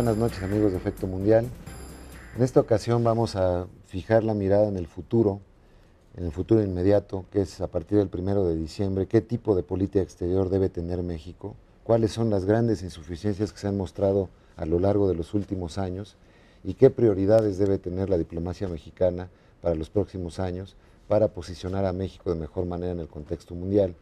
buenas noches amigos de Efecto Mundial. En esta ocasión vamos a fijar la mirada en el futuro, en el futuro inmediato, que es a partir del primero de diciembre, qué tipo de política exterior debe tener México, cuáles son las grandes insuficiencias que se han mostrado a lo largo de los últimos años y qué prioridades debe tener la diplomacia mexicana para los próximos años para posicionar a México de mejor manera en el contexto mundial.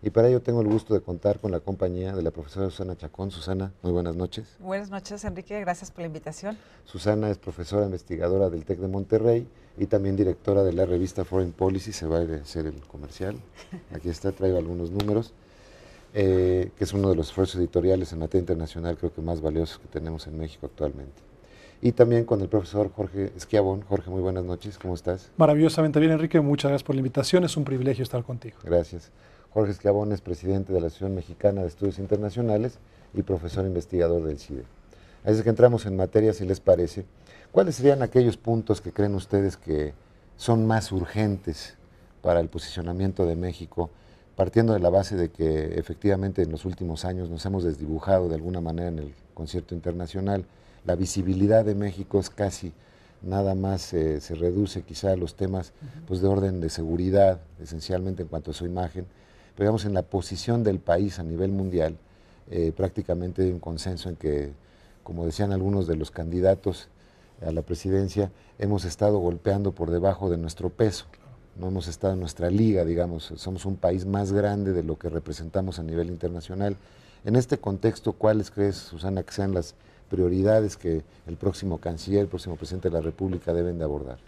Y para ello tengo el gusto de contar con la compañía de la profesora Susana Chacón. Susana, muy buenas noches. Buenas noches, Enrique. Gracias por la invitación. Susana es profesora investigadora del TEC de Monterrey y también directora de la revista Foreign Policy. Se va a hacer el comercial. Aquí está, traigo algunos números. Eh, que es uno de los esfuerzos editoriales en materia internacional, creo que más valiosos que tenemos en México actualmente y también con el profesor Jorge Esquiabón. Jorge, muy buenas noches, ¿cómo estás? Maravillosamente bien, Enrique, muchas gracias por la invitación, es un privilegio estar contigo. Gracias. Jorge Esclavón es presidente de la Asociación Mexicana de Estudios Internacionales y profesor investigador del CIDE. Así es que entramos en materia, si les parece. ¿Cuáles serían aquellos puntos que creen ustedes que son más urgentes para el posicionamiento de México, partiendo de la base de que efectivamente en los últimos años nos hemos desdibujado de alguna manera en el concierto internacional? La visibilidad de México es casi nada más eh, se reduce quizá a los temas pues, de orden de seguridad, esencialmente en cuanto a su imagen, pero digamos en la posición del país a nivel mundial, eh, prácticamente hay un consenso en que, como decían algunos de los candidatos a la presidencia, hemos estado golpeando por debajo de nuestro peso. No hemos estado en nuestra liga, digamos, somos un país más grande de lo que representamos a nivel internacional. En este contexto, ¿cuáles crees, Susana, que sean las prioridades que el próximo canciller, el próximo presidente de la República deben de abordar?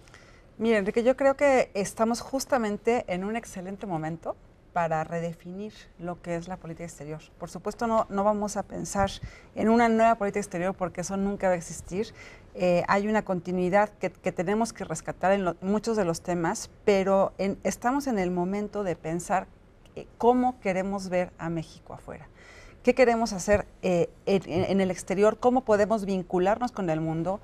Miren, Enrique, yo creo que estamos justamente en un excelente momento para redefinir lo que es la política exterior. Por supuesto, no, vamos a pensar en una nueva política exterior porque eso nunca va a existir. Eh, hay una continuidad que, que, tenemos que rescatar en muchos de los temas, pero estamos en el momento de pensar eh, cómo queremos ver a México afuera. ¿Qué queremos hacer eh, en, en, el exterior? ¿Cómo podemos vincularnos con el mundo?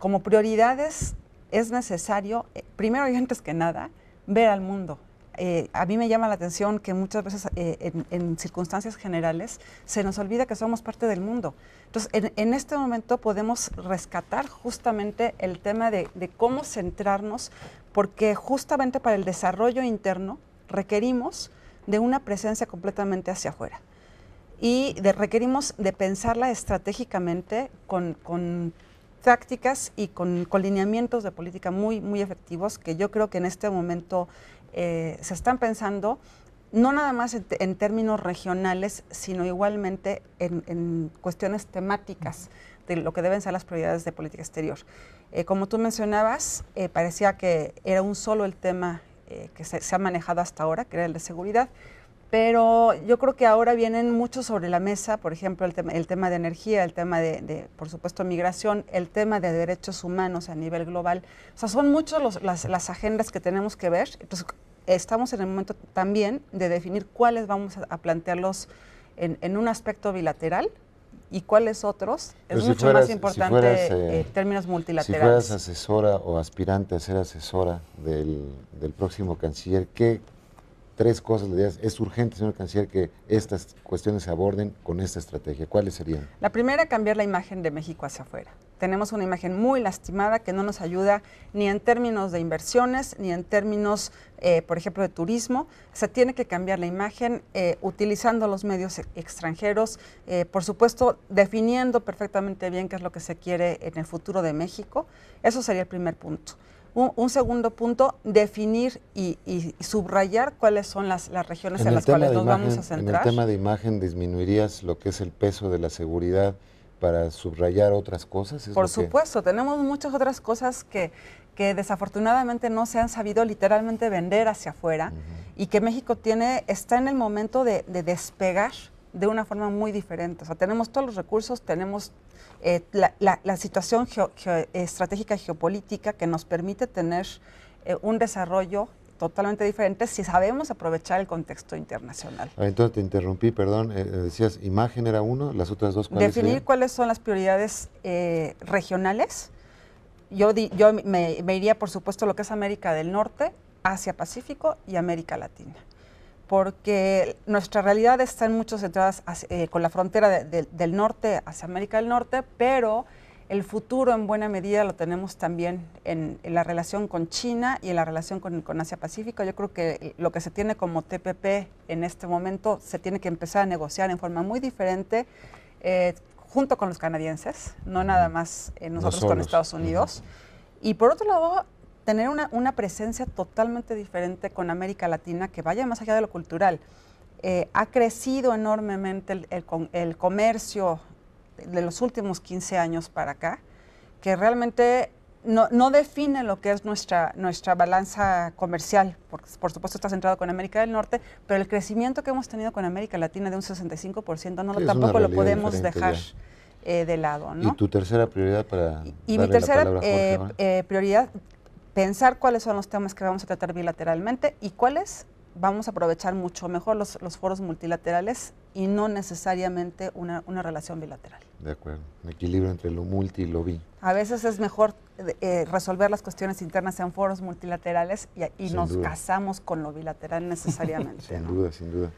como prioridades es necesario, primero y antes que nada, ver al mundo, eh, a mí me llama la atención que muchas veces eh, en, circunstancias generales se nos olvida que somos parte del mundo. Entonces, en, este momento podemos rescatar justamente el tema de, cómo centrarnos, porque justamente para el desarrollo interno requerimos de una presencia completamente hacia afuera y de, requerimos de pensarla estratégicamente con, prácticas y con, con, de política muy, muy efectivos que yo creo que en este momento eh, se están pensando no nada más en, términos regionales, sino igualmente en, cuestiones temáticas de lo que deben ser las prioridades de política exterior. Eh, como tú mencionabas, eh, parecía que era un solo el tema que se, se ha manejado hasta ahora, que era el de seguridad, pero yo creo que ahora vienen muchos sobre la mesa, por ejemplo, el, tema, de energía, el tema de, por supuesto, migración, el tema de derechos humanos a nivel global. O sea, son muchas las, agendas que tenemos que ver. Entonces, estamos en el momento también de definir cuáles vamos a, plantearlos en, un aspecto bilateral y cuáles otros. es mucho más importante eh, eh, en términos multilaterales. Si fueras asesora o aspirante a ser asesora del, del próximo canciller, ¿qué tres cosas es urgente, señor canciller, que estas cuestiones se aborden con esta estrategia? ¿Cuáles serían? La primera, cambiar la imagen de México hacia afuera. Tenemos una imagen muy lastimada que no nos ayuda ni en términos de inversiones, ni en términos, eh, por ejemplo, de turismo. Se tiene que cambiar la imagen eh, utilizando los medios e-, extranjeros, eh, por supuesto, definiendo perfectamente bien qué es lo que se quiere en el futuro de México. Eso sería el primer punto. Un, segundo punto, definir y, subrayar cuáles son las, regiones en, las cuales nos vamos a centrar. En el tema de imagen, disminuirías lo que es el peso de la seguridad para subrayar otras cosas. Por supuesto, tenemos muchas otras cosas que, desafortunadamente no se han sabido literalmente vender hacia afuera y que México tiene, está en el momento de, de despegar de una forma muy diferente. O sea, tenemos todos los recursos, tenemos eh, la, situación geo, geo, estratégica geopolítica que nos permite tener eh, un desarrollo totalmente diferente si sabemos aprovechar el contexto internacional. Ah, entonces te interrumpí, perdón, eh, decías imagen era uno, las otras dos cuáles Definir cuáles son las prioridades regionales. Yo, yo me, me iría, por supuesto, lo que es América del Norte, Asia Pacífico y América Latina porque nuestra realidad está en muchos eh, con la frontera del norte hacia América del Norte, pero el futuro en buena medida lo tenemos también en, la relación con China y en la relación con, Asia-Pacífico. Yo creo que lo que se tiene como TPP en este momento se tiene que empezar a negociar en forma muy diferente. Eh, junto con los canadienses, no nada eh, más nosotros con Estados Unidos. Y por otro lado, tener una, presencia totalmente diferente con América Latina que vaya más allá de lo cultural. Eh, ha crecido enormemente el, el, comercio de los últimos 15 años para acá, que realmente no, define lo que es nuestra, nuestra balanza comercial, porque por supuesto está centrado con América del Norte, pero el crecimiento que hemos tenido con América Latina de un 65% no, tampoco lo podemos dejar. Eh, de lado. ¿Y tu tercera prioridad para... Y, mi tercera eh, prioridad pensar cuáles son los temas que vamos a tratar bilateralmente y cuáles vamos a aprovechar mucho mejor los, foros multilaterales y no necesariamente una, relación bilateral. De acuerdo, un equilibrio entre lo multi y lo bi. A veces es mejor eh, eh, resolver las cuestiones internas en foros multilaterales y, y nos casamos con lo bilateral necesariamente. sin duda, sin duda.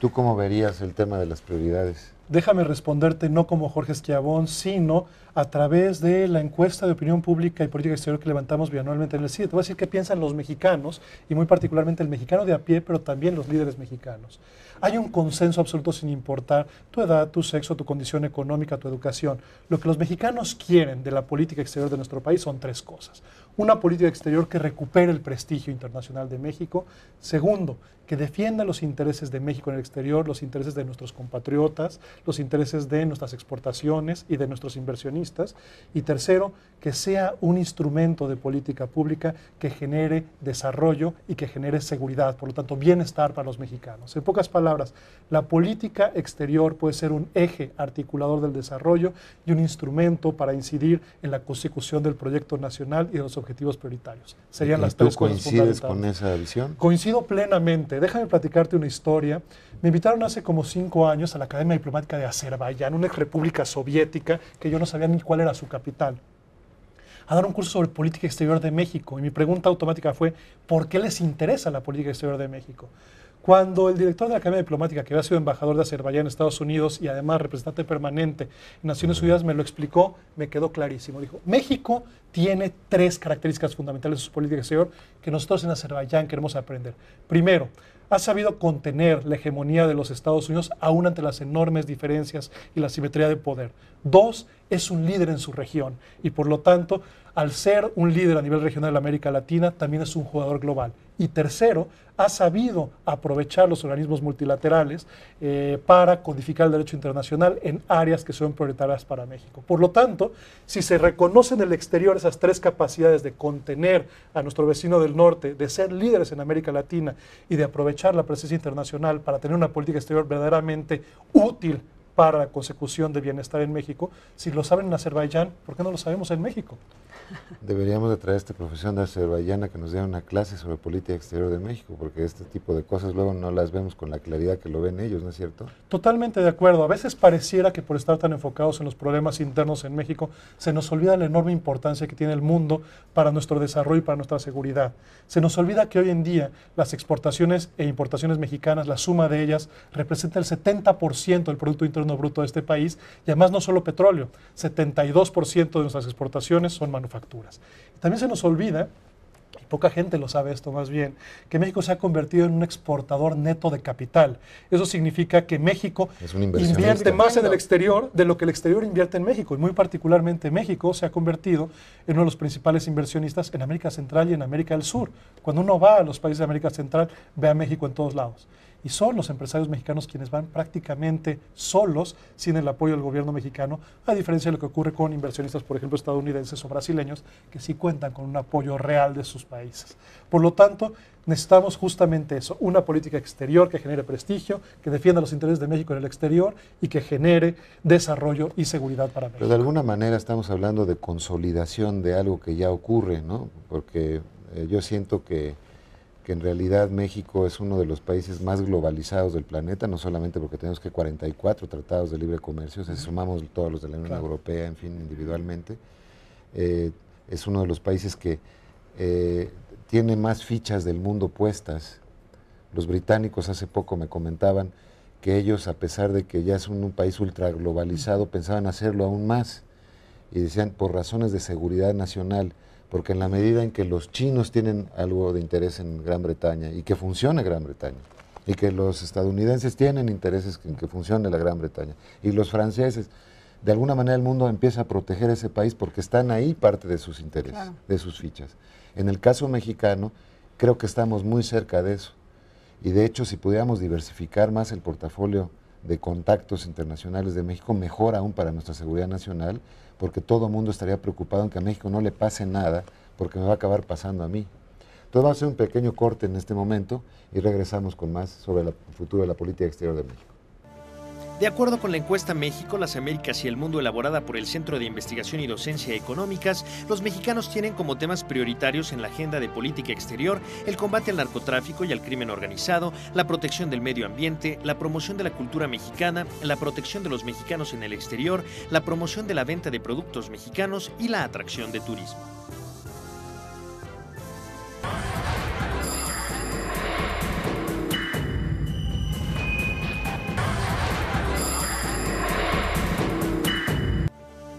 ¿Tú cómo verías el tema de las prioridades? Déjame responderte no como Jorge Esquiabón, sino a través de la encuesta de opinión pública y política exterior que levantamos bianualmente en el CIDE. Te voy a decir qué piensan los mexicanos, y muy particularmente el mexicano de a pie, pero también los líderes mexicanos. Hay un consenso absoluto sin importar tu edad, tu sexo, tu condición económica, tu educación. Lo que los mexicanos quieren de la política exterior de nuestro país son tres cosas. Una política exterior que recupere el prestigio internacional de México. Segundo, que defienda los intereses de México en el exterior, los intereses de nuestros compatriotas, los intereses de nuestras exportaciones y de nuestros inversionistas. Y tercero, que sea un instrumento de política pública que genere desarrollo y que genere seguridad, por lo tanto, bienestar para los mexicanos. En pocas palabras, la política exterior puede ser un eje articulador del desarrollo y un instrumento para incidir en la consecución del proyecto nacional y de los objetivos prioritarios. Serían las tú tres coincides con esa visión? Coincido plenamente. Déjame platicarte una historia. Me invitaron hace como cinco años a la Academia Diplomática de Azerbaiyán, una exrepública república soviética que yo no sabía ni cuál era su capital, a dar un curso sobre política exterior de México. Y mi pregunta automática fue, ¿por qué les interesa la política exterior de México? Cuando el director de la Academia Diplomática, que había sido embajador de Azerbaiyán en Estados Unidos y además representante permanente en Naciones Unidas, me lo explicó, me quedó clarísimo. Dijo, México tiene tres características fundamentales de su política exterior que nosotros en Azerbaiyán queremos aprender. Primero, ha sabido contener la hegemonía de los Estados Unidos aún ante las enormes diferencias y la simetría de poder. Dos, es un líder en su región y por lo tanto, al ser un líder a nivel regional de América Latina, también es un jugador global y tercero, ha sabido aprovechar los organismos multilaterales eh, para codificar el derecho internacional en áreas que son prioritarias para México. Por lo tanto, si se reconocen en el exterior esas tres capacidades de contener a nuestro vecino del norte, de ser líderes en América Latina y de aprovechar la presencia internacional para tener una política exterior verdaderamente útil para la consecución de bienestar en México. Si lo saben en Azerbaiyán, ¿por qué no lo sabemos en México? Deberíamos de traer a este profesión de Azerbaiyán a que nos dé una clase sobre política exterior de México, porque este tipo de cosas luego no las vemos con la claridad que lo ven ellos, ¿no es cierto? Totalmente de acuerdo. A veces pareciera que por estar tan enfocados en los problemas internos en México, se nos olvida la enorme importancia que tiene el mundo para nuestro desarrollo y para nuestra seguridad. Se nos olvida que hoy en día las exportaciones e importaciones mexicanas, la suma de ellas, representa el 70% del Producto Interno Bruto de este país. Y además no solo petróleo, 72% de nuestras exportaciones son manufacturas. También se nos olvida y poca gente lo sabe esto más bien, que México se ha convertido en un exportador neto de capital. Eso significa que México invierte más en el exterior de lo que el exterior invierte en México. Y muy particularmente México se ha convertido en uno de los principales inversionistas en América Central y en América del Sur. Cuando uno va a los países de América Central, ve a México en todos lados y son los empresarios mexicanos quienes van prácticamente solos, sin el apoyo del gobierno mexicano, a diferencia de lo que ocurre con inversionistas, por ejemplo, estadounidenses o brasileños, que sí cuentan con un apoyo real de sus países. Por lo tanto, necesitamos justamente eso, una política exterior que genere prestigio, que defienda los intereses de México en el exterior y que genere desarrollo y seguridad para México. Pero de alguna manera estamos hablando de consolidación de algo que ya ocurre, ¿no? Porque eh, yo siento que que en realidad México es uno de los países más globalizados del planeta, no solamente porque tenemos que 44 tratados de libre comercio, si sumamos todos los de la Unión Europea, en fin, individualmente, eh, es uno de los países que eh, tiene más fichas del mundo puestas. Los británicos hace poco me comentaban que ellos, a pesar de que ya es un, país ultra globalizado, pensaban hacerlo aún más y decían por razones de seguridad nacional porque en la medida en que los chinos tienen algo de interés en Gran Bretaña y que funcione Gran Bretaña, y que los estadounidenses tienen intereses en que funcione la Gran Bretaña, y los franceses, de alguna manera el mundo empieza a proteger ese país porque están ahí parte de sus intereses, de sus fichas. En el caso mexicano, creo que estamos muy cerca de eso. Y de hecho, si pudiéramos diversificar más el portafolio de contactos internacionales de México, mejor aún para nuestra seguridad nacional, porque todo el mundo estaría preocupado en que a México no le pase nada, porque me va a acabar pasando a mí. Entonces vamos a hacer un pequeño corte en este momento y regresamos con más sobre el futuro de la política exterior de México. De acuerdo con la encuesta México, las Américas y el mundo elaborada por el Centro de Investigación y Docencia Económicas, los mexicanos tienen como temas prioritarios en la agenda de política exterior el combate al narcotráfico y al crimen organizado, la protección del medio ambiente, la promoción de la cultura mexicana, la protección de los mexicanos en el exterior, la promoción de la venta de productos mexicanos y la atracción de turismo.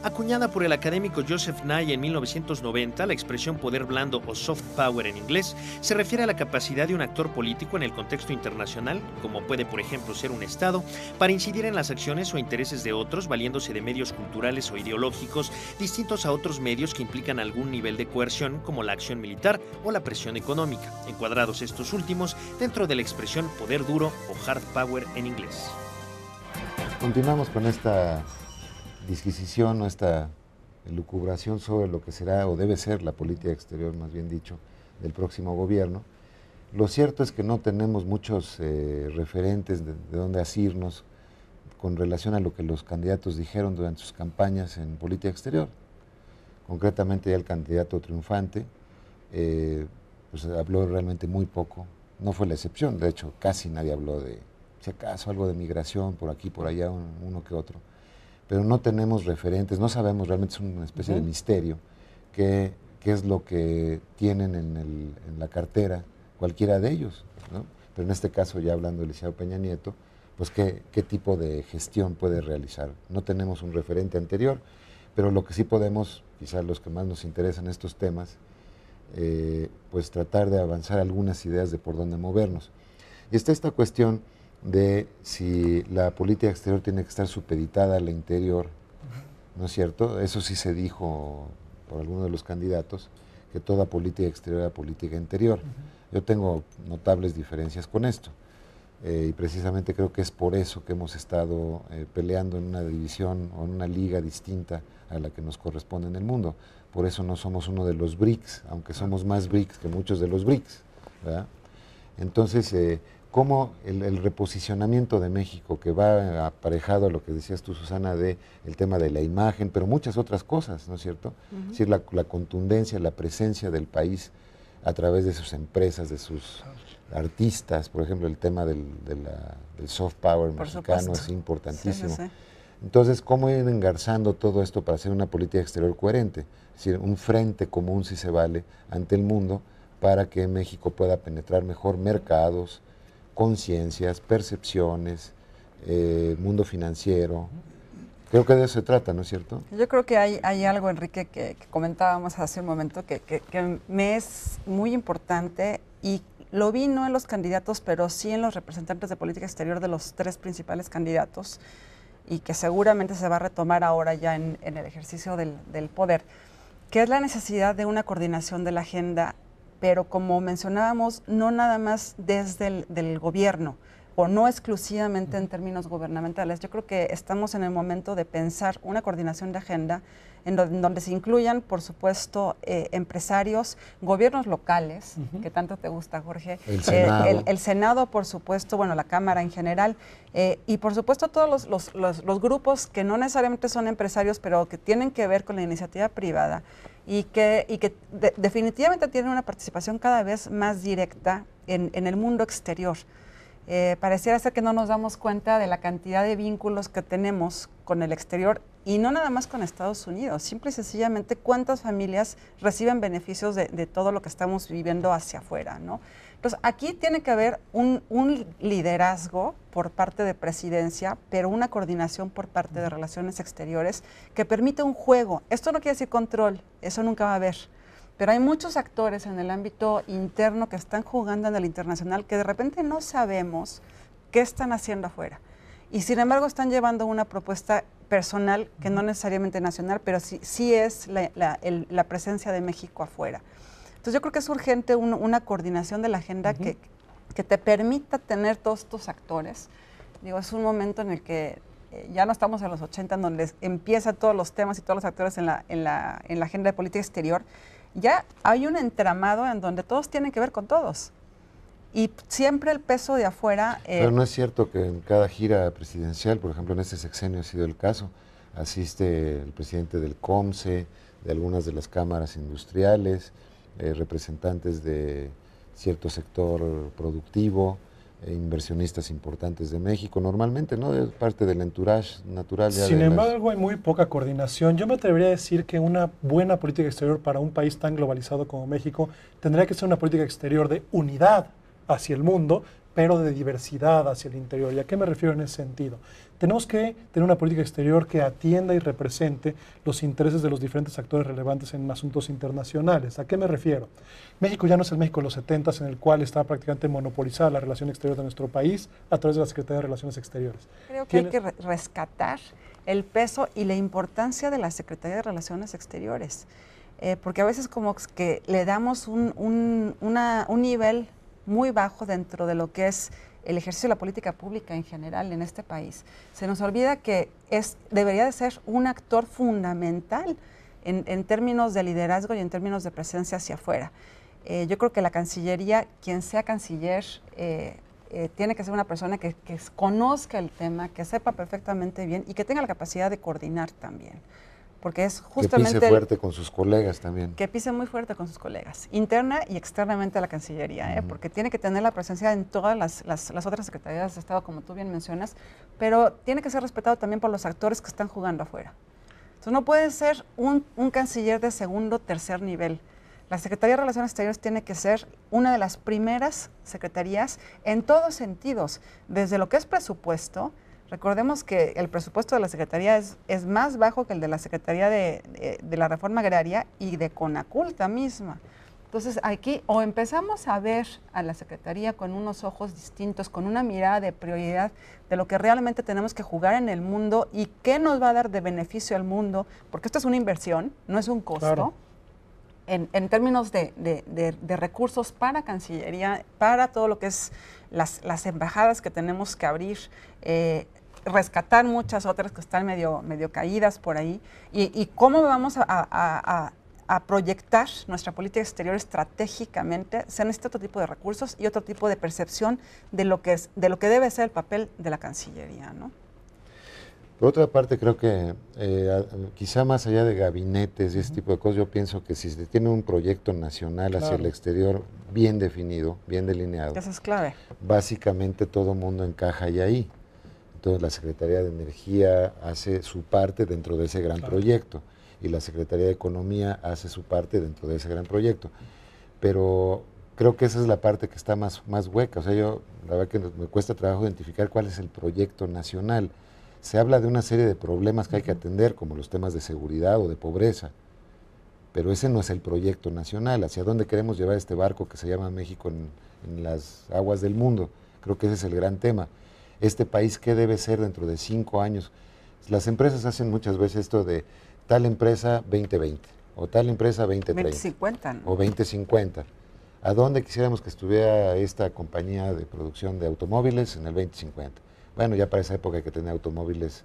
Acuñada por el académico Joseph Nye en 1990, la expresión poder blando o soft power en inglés se refiere a la capacidad de un actor político en el contexto internacional, como puede por ejemplo ser un Estado, para incidir en las acciones o intereses de otros valiéndose de medios culturales o ideológicos distintos a otros medios que implican algún nivel de coerción como la acción militar o la presión económica, encuadrados estos últimos dentro de la expresión poder duro o hard power en inglés. Continuamos con esta disquisición o esta lucubración sobre lo que será o debe ser la política exterior, más bien dicho, del próximo gobierno, lo cierto es que no tenemos muchos eh, referentes de, dónde asirnos con relación a lo que los candidatos dijeron durante sus campañas en política exterior. Concretamente el candidato triunfante eh, pues, habló realmente muy poco, no fue la excepción, de hecho casi nadie habló de, si acaso algo de migración por aquí, por allá, uno que otro pero no tenemos referentes, no sabemos, realmente es una especie de misterio qué es lo que tienen en, la cartera cualquiera de ellos. Pero en este caso, ya hablando del licenciado Peña Nieto, pues qué, qué tipo de gestión puede realizar. No tenemos un referente anterior, pero lo que sí podemos, quizás los que más nos interesan estos temas, eh, pues tratar de avanzar algunas ideas de por dónde movernos. Y está esta cuestión de si la política exterior tiene que estar supeditada a la interior, ¿no es cierto? Eso sí se dijo por alguno de los candidatos, que toda política exterior era política interior. Yo tengo notables diferencias con esto. Eh, y precisamente creo que es por eso que hemos estado eh, peleando en una división o en una liga distinta a la que nos corresponde en el mundo. Por eso no somos uno de los BRICS, aunque ah. somos más BRICS que muchos de los BRICS. Entonces, eh, cómo el, reposicionamiento de México, que va aparejado a lo que decías tú, Susana, de el tema de la imagen, pero muchas otras cosas, ¿no es cierto? Es decir, la, contundencia, la presencia del país a través de sus empresas, de sus artistas, por ejemplo, el tema del, soft power mexicano es importantísimo. Entonces, ¿cómo ir engarzando todo esto para hacer una política exterior coherente? Es decir, un frente común, si se vale, ante el mundo, para que México pueda penetrar mejor mercados, conciencias, percepciones, eh, mundo financiero. Creo que de eso se trata, ¿no es cierto? Yo creo que hay, hay algo, Enrique, que, comentábamos hace un momento que, me es muy importante y lo vi no en los candidatos, pero sí en los representantes de política exterior de los tres principales candidatos y que seguramente se va a retomar ahora ya en, el ejercicio del, del poder, que es la necesidad de una coordinación de la agenda pero como mencionábamos, no nada más desde el del gobierno, no exclusivamente en términos gubernamentales. Yo creo que estamos en el momento de pensar una coordinación de agenda en donde, se incluyan, por supuesto, eh, empresarios, gobiernos locales, que tanto te gusta, Jorge, eh, el Senado. por supuesto, bueno, la Cámara en general, eh, y por supuesto todos los, grupos que no necesariamente son empresarios, pero que tienen que ver con la iniciativa privada y que, y que definitivamente tienen una participación cada vez más directa en el mundo exterior. Eh, pareciera ser que no nos damos cuenta de la cantidad de vínculos que tenemos con el exterior y no nada más con Estados Unidos, simple y sencillamente cuántas familias reciben beneficios de, todo lo que estamos viviendo hacia afuera, ¿no? Entonces, aquí tiene que haber un, un, liderazgo por parte de presidencia, pero una coordinación por parte de relaciones exteriores que permite un juego. Esto no quiere decir control, eso nunca va a haber pero hay muchos actores en el ámbito interno que están jugando en el internacional que de repente no sabemos qué están haciendo afuera. Y sin embargo están llevando una propuesta personal que no necesariamente nacional, pero sí, sí es la, la, presencia de México afuera. Entonces yo creo que es urgente una coordinación de la agenda que, que te permita tener todos estos actores. Digo, es un momento en el que eh, ya no estamos en los 80, en donde empiezan todos los temas y todos los actores en la, en la, en la agenda de política exterior, ya hay un entramado en donde todos tienen que ver con todos. Y siempre el peso de afuera... Eh, Pero no es cierto que en cada gira presidencial, por ejemplo en este sexenio ha sido el caso, asiste el presidente del Comce, de algunas de las cámaras industriales, eh, representantes de cierto sector productivo, e inversionistas importantes de México, normalmente, ¿no? de parte del entourage natural. Sin embargo, hay muy poca coordinación. Yo me atrevería a decir que una buena política exterior para un país tan globalizado como México tendría que ser una política exterior de unidad hacia el mundo, pero de diversidad hacia el interior. ¿Y a qué me refiero en ese sentido? Tenemos que tener una política exterior que atienda y represente los intereses de los diferentes actores relevantes en asuntos internacionales. ¿A qué me refiero? México ya no es el México de los 70 en el cual estaba prácticamente monopolizada la relación exterior de nuestro país a través de la Secretaría de Relaciones Exteriores. Creo que hay que rescatar el peso y la importancia de la Secretaría de Relaciones Exteriores, eh, porque a veces como que le damos un, un nivel muy bajo dentro de lo que es el ejercicio de la política pública en general en este país. Se nos olvida que es, debería de ser un actor fundamental en, términos de liderazgo y en términos de presencia hacia afuera. Eh, yo creo que la Cancillería, quien sea canciller, eh, eh, tiene que ser una persona que conozca el tema, que sepa perfectamente bien y que tenga la capacidad de coordinar también porque es justamente... Que pise fuerte con sus colegas también. Que pise muy fuerte con sus colegas, interna y externamente a la Cancillería, ¿eh? porque tiene que tener la presencia en todas las, las, otras secretarías de Estado, como tú bien mencionas, pero tiene que ser respetado también por los actores que están jugando afuera. Entonces no puede ser un, un canciller de segundo tercer nivel. La Secretaría de Relaciones Exteriores tiene que ser una de las primeras secretarías en todos sentidos, desde lo que es presupuesto, Recordemos que el presupuesto de la Secretaría es, más bajo que el de la Secretaría de, la Reforma Agraria y de Conaculta misma. Entonces aquí o empezamos a ver a la Secretaría con unos ojos distintos, con una mirada de prioridad de lo que realmente tenemos que jugar en el mundo y qué nos va a dar de beneficio al mundo, porque esto es una inversión, no es un costo. En, términos de, recursos para Cancillería, para todo lo que es las, embajadas que tenemos que abrir, eh, rescatar muchas otras que están medio, medio caídas por ahí, y, cómo vamos a, proyectar nuestra política exterior estratégicamente, se necesita otro tipo de recursos y otro tipo de percepción de lo que, es, de lo que debe ser el papel de la Cancillería. ¿no? Por otra parte, creo que eh, quizá más allá de gabinetes y ese tipo de cosas, yo pienso que si se tiene un proyecto nacional hacia el exterior bien definido, bien delineado. Eso es clave. Básicamente todo mundo encaja ahí. ahí. Entonces la Secretaría de Energía hace su parte dentro de ese gran proyecto y la Secretaría de Economía hace su parte dentro de ese gran proyecto. Pero creo que esa es la parte que está más, más hueca. O sea, yo la verdad que me cuesta trabajo identificar cuál es el proyecto nacional. Se habla de una serie de problemas que hay que atender, como los temas de seguridad o de pobreza, pero ese no es el proyecto nacional. ¿Hacia dónde queremos llevar este barco que se llama México en las aguas del mundo? Creo que ese es el gran tema este país qué debe ser dentro de cinco años. Las empresas hacen muchas veces esto de tal empresa 2020 o tal empresa 2030. 2050. ¿no? O 2050. ¿A dónde quisiéramos que estuviera esta compañía de producción de automóviles en el 2050? Bueno, ya para esa época hay que tener automóviles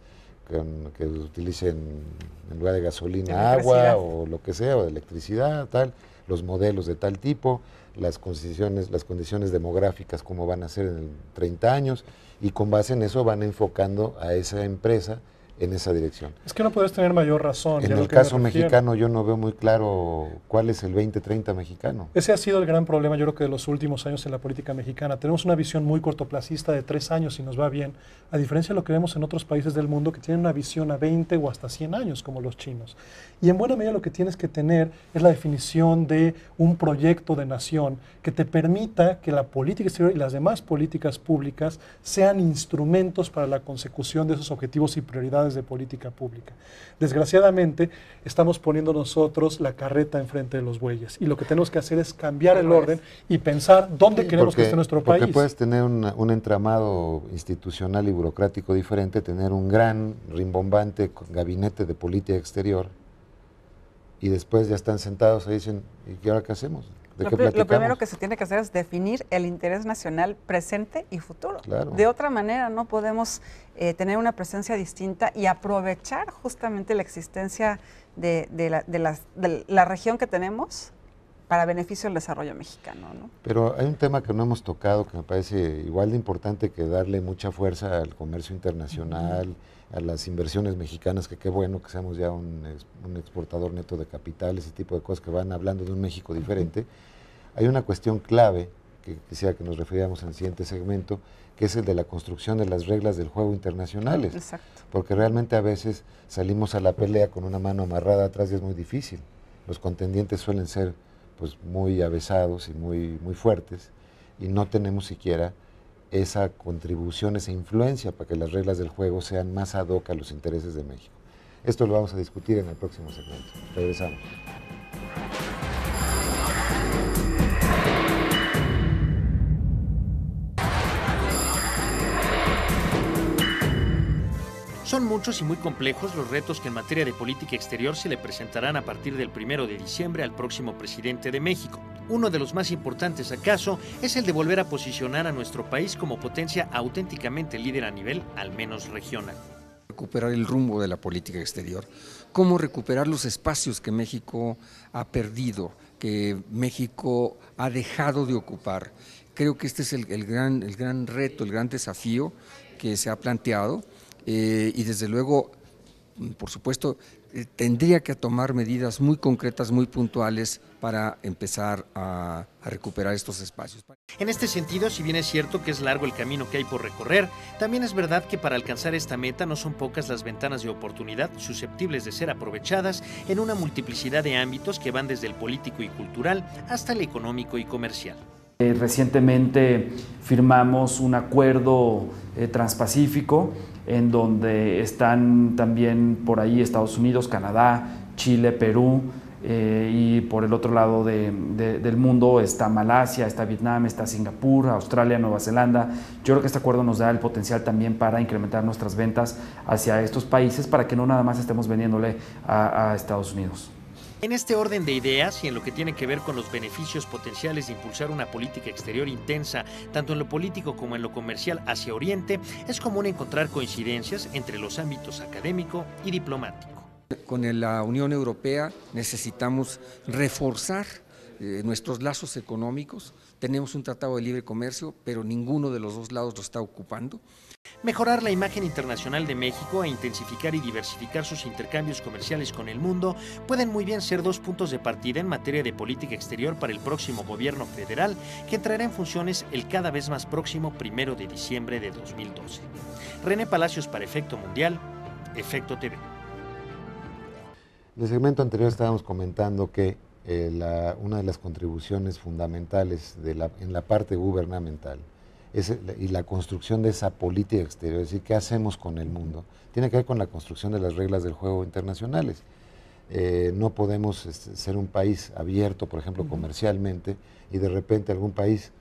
que utilicen en lugar de gasolina agua o lo que sea, o de electricidad, tal, los modelos de tal tipo, las condiciones, las condiciones demográficas, cómo van a ser en 30 años y con base en eso van enfocando a esa empresa en esa dirección. Es que no puedes tener mayor razón. En el caso mexicano yo no veo muy claro cuál es el 2030 mexicano. Ese ha sido el gran problema yo creo que de los últimos años en la política mexicana. Tenemos una visión muy cortoplacista de tres años si nos va bien, a diferencia de lo que vemos en otros países del mundo que tienen una visión a 20 o hasta 100 años como los chinos. Y en buena medida lo que tienes que tener es la definición de un proyecto de nación que te permita que la política exterior y las demás políticas públicas sean instrumentos para la consecución de esos objetivos y prioridades de política pública. Desgraciadamente, estamos poniendo nosotros la carreta enfrente de los bueyes y lo que tenemos que hacer es cambiar el orden y pensar dónde queremos que esté nuestro país. Porque puedes tener un entramado institucional y burocrático diferente, tener un gran, rimbombante gabinete de política exterior y después ya están sentados y dicen, ¿y ahora qué hacemos? lo, primero que se tiene que hacer es definir el interés nacional presente y futuro. De otra manera, no podemos eh, tener una presencia distinta y aprovechar justamente la existencia de, la, región que tenemos para beneficio del desarrollo mexicano. Pero hay un tema que no hemos tocado que me parece igual de importante que darle mucha fuerza al comercio internacional a las inversiones mexicanas, que qué bueno que seamos ya un, exportador neto de capital, ese tipo de cosas que van hablando de un México diferente, hay una cuestión clave que quisiera que nos referíamos en siguiente segmento, que es el de la construcción de las reglas del juego internacionales. Exacto. Porque realmente a veces salimos a la pelea con una mano amarrada atrás y es muy difícil. Los contendientes suelen ser pues muy avesados y muy, muy fuertes y no tenemos siquiera esa contribución, esa influencia para que las reglas del juego sean más ad hoc a los intereses de México. Esto lo vamos a discutir en el próximo segmento. Regresamos. Son muchos y muy complejos los retos que en materia de política exterior se le presentarán a partir del 1 de diciembre al próximo presidente de México. Uno de los más importantes acaso es el de volver a posicionar a nuestro país como potencia auténticamente líder a nivel, al menos regional. Recuperar el rumbo de la política exterior, cómo recuperar los espacios que México ha perdido, que México ha dejado de ocupar. Creo que este es el, el gran reto, el gran desafío que se ha planteado eh, y desde luego, por supuesto, eh, tendría que tomar medidas muy concretas, muy puntuales para empezar a, recuperar estos espacios. En este sentido, si bien es cierto que es largo el camino que hay por recorrer, también es verdad que para alcanzar esta meta no son pocas las ventanas de oportunidad susceptibles de ser aprovechadas en una multiplicidad de ámbitos que van desde el político y cultural hasta el económico y comercial. Eh, recientemente firmamos un acuerdo transpacífico en donde están también por ahí Estados Unidos, Canadá, Chile, Perú, eh, y por el otro lado del mundo está Malasia, está Vietnam, está Singapur, Australia, Nueva Zelanda. Yo creo que este acuerdo nos da el potencial también para incrementar nuestras ventas hacia estos países para que no nada más estemos vendiéndole a Estados Unidos. En este orden de ideas y en lo que tiene que ver con los beneficios potenciales de impulsar una política exterior intensa, tanto en lo político como en lo comercial hacia Oriente, es común encontrar coincidencias entre los ámbitos académico y diplomático. Con la Unión Europea necesitamos reforzar eh, nuestros lazos económicos. Tenemos un tratado de libre comercio, pero ninguno de los dos lados lo está ocupando. Mejorar la imagen internacional de México e intensificar y diversificar sus intercambios comerciales con el mundo pueden muy bien ser dos puntos de partida en materia de política exterior para el próximo gobierno federal que entrará en funciones el cada vez más próximo primero de diciembre de 2012. René Palacios para Efecto Mundial, Efecto TV. En el segmento anterior estábamos comentando que eh, una de las contribuciones fundamentales en la parte gubernamental y la construcción de esa política exterior, es decir, qué hacemos con el mundo, tiene que ver con la construcción de las reglas del juego internacionales. Eh, no podemos este, ser un país abierto, por ejemplo, comercialmente, y de repente algún país,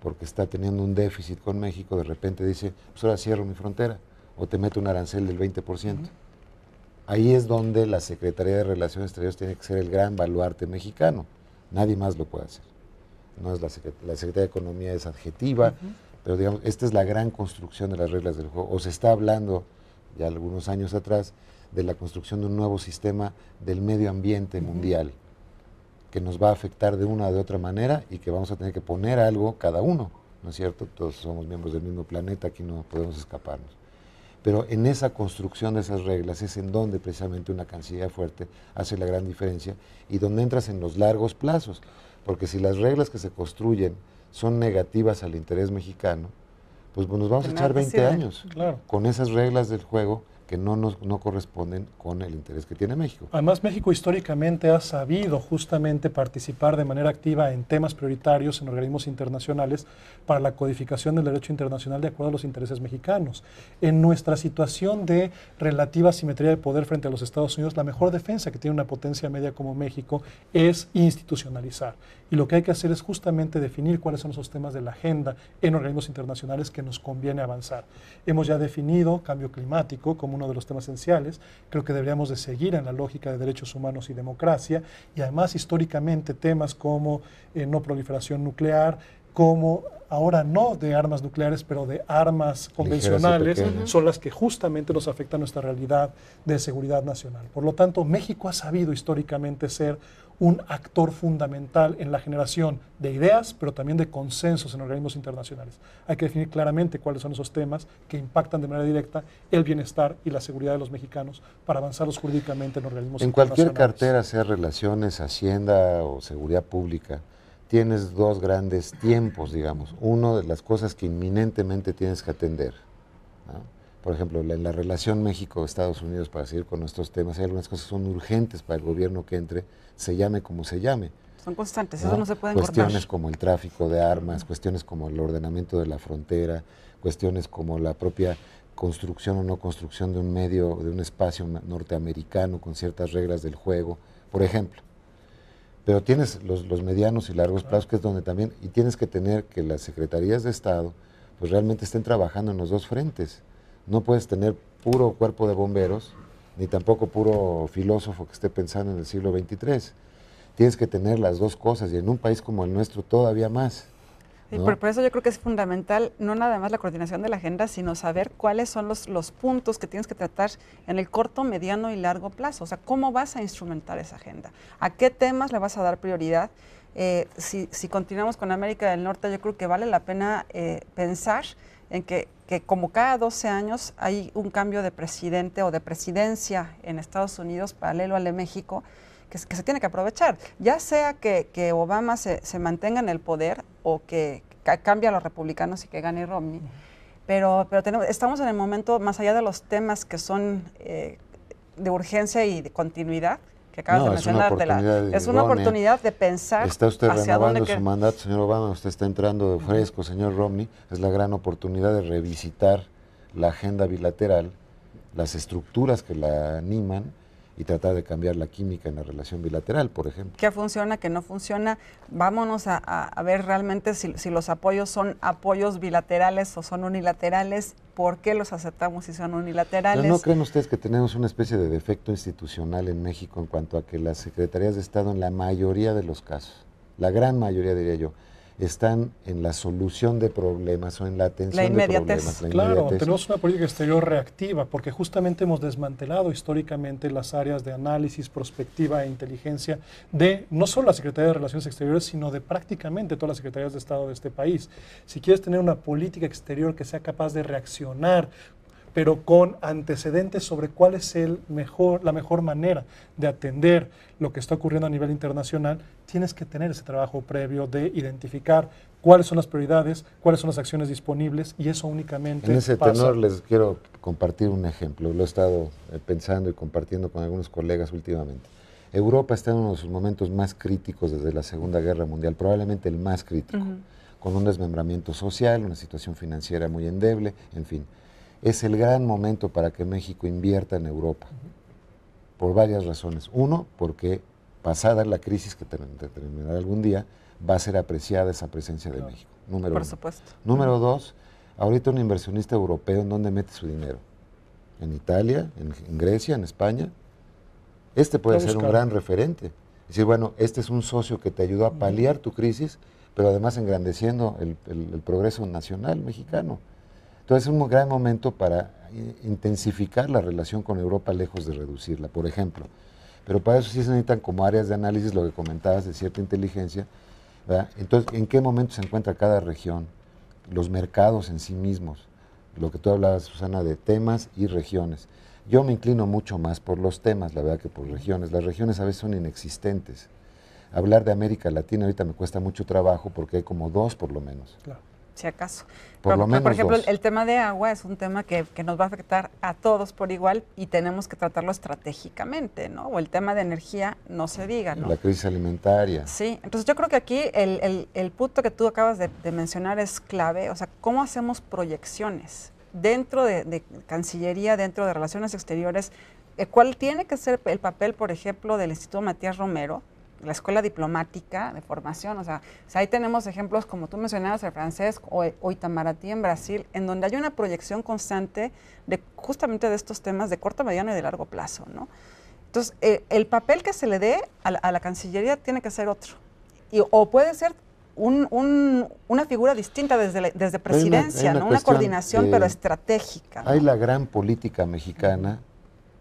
porque está teniendo un déficit con México, de repente dice, pues ahora cierro mi frontera, o te meto un arancel del 20%. Ahí es donde la Secretaría de Relaciones Exteriores tiene que ser el gran baluarte mexicano. Nadie más lo puede hacer. No la, Secretaría de Economía es adjetiva, pero digamos, esta es la gran construcción de las reglas del juego. O se está hablando ya algunos años atrás de la construcción de un nuevo sistema del medio ambiente mundial que nos va a afectar de una o de otra manera y que vamos a tener que poner algo cada uno, ¿no es cierto? Todos somos miembros del mismo planeta, aquí no podemos escaparnos. Pero en esa construcción de esas reglas es en donde precisamente una cancillería fuerte hace la gran diferencia y donde entras en los largos plazos, porque si las reglas que se construyen son negativas al interés mexicano, pues, pues nos vamos a echar 20 años con esas reglas del juego que no, nos, no corresponden con el interés que tiene México. Además, México históricamente ha sabido justamente participar de manera activa en temas prioritarios en organismos internacionales para la codificación del derecho internacional de acuerdo a los intereses mexicanos. En nuestra situación de relativa simetría de poder frente a los Estados Unidos, la mejor defensa que tiene una potencia media como México es institucionalizar. Y lo que hay que hacer es justamente definir cuáles son esos temas de la agenda en organismos internacionales que nos conviene avanzar. Hemos ya definido cambio climático como un uno de los temas esenciales. Creo que deberíamos de seguir en la lógica de derechos humanos y democracia y además históricamente temas como eh, no proliferación nuclear, como ahora no de armas nucleares, pero de armas convencionales, son las que justamente nos afectan nuestra realidad de seguridad nacional. Por lo tanto, México ha sabido históricamente ser un actor fundamental en la generación de ideas, pero también de consensos en organismos internacionales. Hay que definir claramente cuáles son esos temas que impactan de manera directa el bienestar y la seguridad de los mexicanos para avanzarlos jurídicamente en organismos internacionales. En cualquier cartera, sea relaciones, hacienda o seguridad pública, tienes dos grandes tiempos, digamos. Uno de las cosas que inminentemente tienes que atender. Por ejemplo, la, la relación México-Estados Unidos, para seguir con nuestros temas, hay algunas cosas que son urgentes para el gobierno que entre, se llame como se llame. Son constantes, eso no se puede Cuestiones como el tráfico de armas, cuestiones como el ordenamiento de la frontera, cuestiones como la propia construcción o no construcción de un medio, de un espacio norteamericano con ciertas reglas del juego, por ejemplo. Pero tienes los, los medianos y largos plazos, que es donde también, y tienes que tener que las secretarías de Estado, pues realmente estén trabajando en los dos frentes. No puedes tener puro cuerpo de bomberos ni tampoco puro filósofo que esté pensando en el siglo XXIII. Tienes que tener las dos cosas y en un país como el nuestro todavía más. por, eso yo creo que es fundamental no nada más la coordinación de la agenda, sino saber cuáles son los, puntos que tienes que tratar en el corto, mediano y largo plazo. O sea, cómo vas a instrumentar esa agenda, a qué temas le vas a dar prioridad. Eh, si, continuamos con América del Norte, yo creo que vale la pena eh, pensar en que, como cada 12 años hay un cambio de presidente o de presidencia en Estados Unidos paralelo al de México, que, se tiene que aprovechar. Ya sea que, Obama se, se, mantenga en el poder o que, cambie a los republicanos y que gane Romney, pero, estamos en el momento, más allá de los temas que son eh, de urgencia y de continuidad, es una oportunidad, de pensar. Está usted renovando su mandato, señor Obama, usted está entrando de fresco, señor Romney. Es la gran oportunidad de revisitar la agenda bilateral, las estructuras que la animan y tratar de cambiar la química en la relación bilateral, por ejemplo. ¿Qué funciona, qué no funciona? Vámonos a, ver realmente si, los apoyos son apoyos bilaterales o son unilaterales, por qué los aceptamos si son unilaterales. ¿No creen ustedes que tenemos una especie de defecto institucional en México en cuanto a que las secretarías de Estado en la mayoría de los casos, la gran mayoría diría yo, están en la solución de problemas o en la atención de problemas. La inmediatez. Claro, tenemos una política exterior reactiva porque justamente hemos desmantelado históricamente las áreas de análisis, prospectiva e inteligencia de no solo la Secretaría de Relaciones Exteriores, sino de prácticamente todas las secretarías de Estado de este país. Si quieres tener una política exterior que sea capaz de reaccionar pero con antecedentes sobre cuál es el mejor, la mejor manera de atender lo que está ocurriendo a nivel internacional, tienes que tener ese trabajo previo de identificar cuáles son las prioridades, cuáles son las acciones disponibles y eso únicamente. En ese tenor les quiero compartir un ejemplo. Lo he estado eh, pensando y compartiendo con algunos colegas últimamente. Europa está en uno de sus momentos más críticos desde la Segunda Guerra Mundial, probablemente el más crítico, con un desmembramiento social, una situación financiera muy endeble, en fin es el gran momento para que México invierta en Europa, por varias razones. Uno, porque pasada la crisis que terminará algún día, va a ser apreciada esa presencia de México. Número por supuesto. Número dos, ahorita un inversionista europeo, ¿en dónde mete su dinero? ¿En Italia? ¿En, Grecia? ¿En España? Este puede ser un gran referente. Es decir, bueno, este es un socio que te ayudó a paliar tu crisis, pero además engrandeciendo el progreso nacional mexicano. Entonces es un gran momento para eh, intensificar la relación con Europa lejos de reducirla, por ejemplo. Pero para eso sí se necesitan como áreas de análisis lo que comentabas de cierta inteligencia. ¿verdad? Entonces, ¿en qué momento se encuentra cada región? Los mercados en sí mismos, lo que tú hablabas, Susana, de temas y regiones. Yo me inclino mucho más por los temas, la verdad, que por regiones. Las regiones a veces son inexistentes. Hablar de América Latina ahorita me cuesta mucho trabajo porque hay como dos por lo menos. Claro acaso. Por, ejemplo, el tema de agua es un tema que, nos va a afectar a todos por igual y tenemos que tratarlo estratégicamente, ¿no? O el tema de energía, no se diga, ¿no? La crisis alimentaria. Sí, entonces yo creo que aquí el, punto que tú acabas de, mencionar es clave, o sea, ¿cómo hacemos proyecciones dentro de, de Cancillería, dentro de Relaciones Exteriores? Eh, ¿Cuál tiene que ser el papel, por ejemplo, del Instituto Matías Romero? la escuela diplomática de formación. O sea, ahí tenemos ejemplos, como tú mencionabas, el francés o, itamaratí Itamaraty en Brasil, en donde hay una proyección constante de justamente de estos temas de corto, mediano y de largo plazo, ¿no? Entonces, eh, el papel que se le dé a la, Cancillería tiene que ser otro. o puede ser una figura distinta desde, desde presidencia, una, coordinación, pero estratégica. Hay la gran política mexicana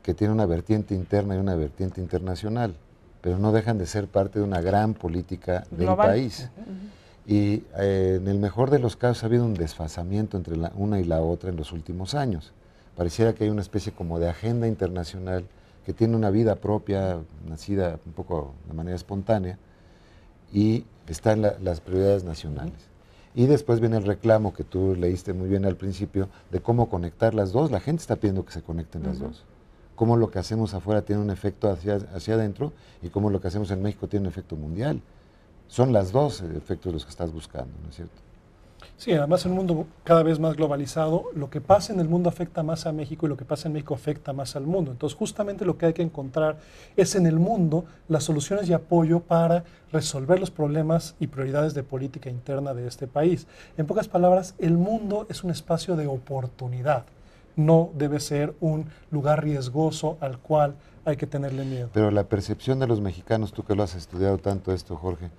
que tiene una vertiente interna y una vertiente internacional pero no dejan de ser parte de una gran política del país. Y eh, en el mejor de los casos ha habido un desfasamiento entre la una y la otra en los últimos años. Pareciera que hay una especie como de agenda internacional que tiene una vida propia, nacida un poco de manera espontánea, y están las prioridades nacionales. Y después viene el reclamo que tú leíste muy bien al principio de cómo conectar las dos. La gente está pidiendo que se conecten las dos cómo lo que hacemos afuera tiene un efecto hacia, hacia adentro y cómo lo que hacemos en México tiene un efecto mundial. Son las dos efectos los que estás buscando, ¿no es cierto? Sí, además en un mundo cada vez más globalizado, lo que pasa en el mundo afecta más a México y lo que pasa en México afecta más al mundo. Entonces, justamente lo que hay que encontrar es en el mundo las soluciones y apoyo para resolver los problemas y prioridades de política interna de este país. En pocas palabras, el mundo es un espacio de oportunidad no debe ser un lugar riesgoso al cual hay que tenerle miedo. Pero la percepción de los mexicanos, tú que lo has estudiado tanto esto, Jorge,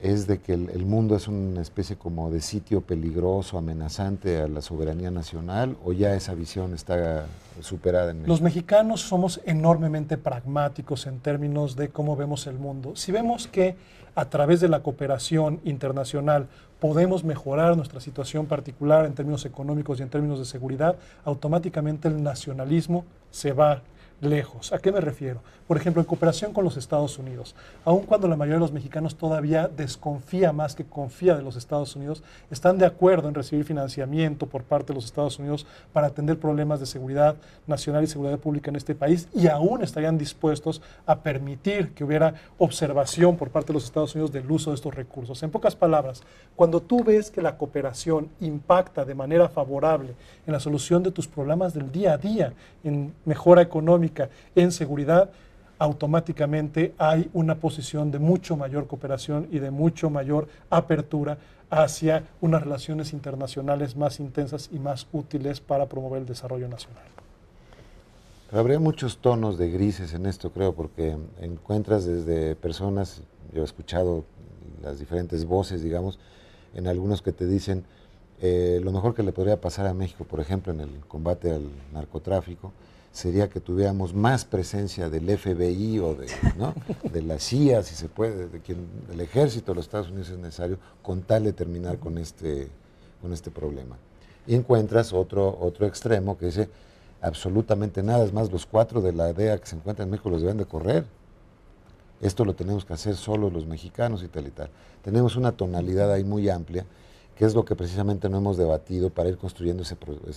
es de que el, mundo es una especie como de sitio peligroso, amenazante a la soberanía nacional, o ya esa visión está superada en México? Los mexicanos somos enormemente pragmáticos en términos de cómo vemos el mundo. Si vemos que a través de la cooperación internacional podemos mejorar nuestra situación particular en términos económicos y en términos de seguridad, automáticamente el nacionalismo se va lejos. ¿A qué me refiero? Por ejemplo, en cooperación con los Estados Unidos. Aun cuando la mayoría de los mexicanos todavía desconfía más que confía de los Estados Unidos, están de acuerdo en recibir financiamiento por parte de los Estados Unidos para atender problemas de seguridad nacional y seguridad pública en este país y aún estarían dispuestos a permitir que hubiera observación por parte de los Estados Unidos del uso de estos recursos. En pocas palabras, cuando tú ves que la cooperación impacta de manera favorable en la solución de tus problemas del día a día, en mejora económica, en seguridad, automáticamente hay una posición de mucho mayor cooperación y de mucho mayor apertura hacia unas relaciones internacionales más intensas y más útiles para promover el desarrollo nacional. Habría muchos tonos de grises en esto, creo, porque encuentras desde personas, yo he escuchado las diferentes voces, digamos, en algunos que te dicen eh, lo mejor que le podría pasar a México, por ejemplo, en el combate al narcotráfico, sería que tuviéramos más presencia del FBI o de, de la CIA, si se puede, de quien, del ejército de los Estados Unidos es necesario, con tal de terminar con este, con este problema. Y encuentras otro, otro extremo que dice absolutamente nada, es más, los cuatro de la DEA que se encuentran en México los deben de correr. Esto lo tenemos que hacer solo los mexicanos y tal y tal. Tenemos una tonalidad ahí muy amplia que es lo que precisamente no hemos debatido para ir construyendo ese,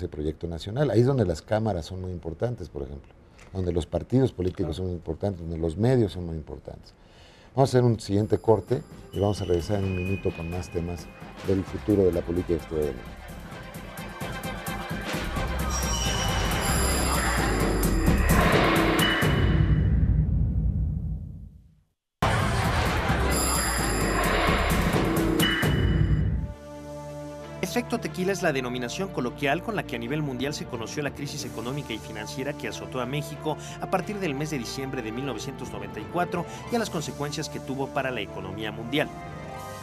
proyecto nacional. Ahí es donde las cámaras son muy importantes, por ejemplo, donde los partidos políticos son muy importantes, donde los medios son muy importantes. Vamos a hacer un siguiente corte y vamos a regresar en un minuto con más temas del futuro de la política exterior tequila es la denominación coloquial con la que a nivel mundial se conoció la crisis económica y financiera que azotó a México a partir del mes de diciembre de 1994 y a las consecuencias que tuvo para la economía mundial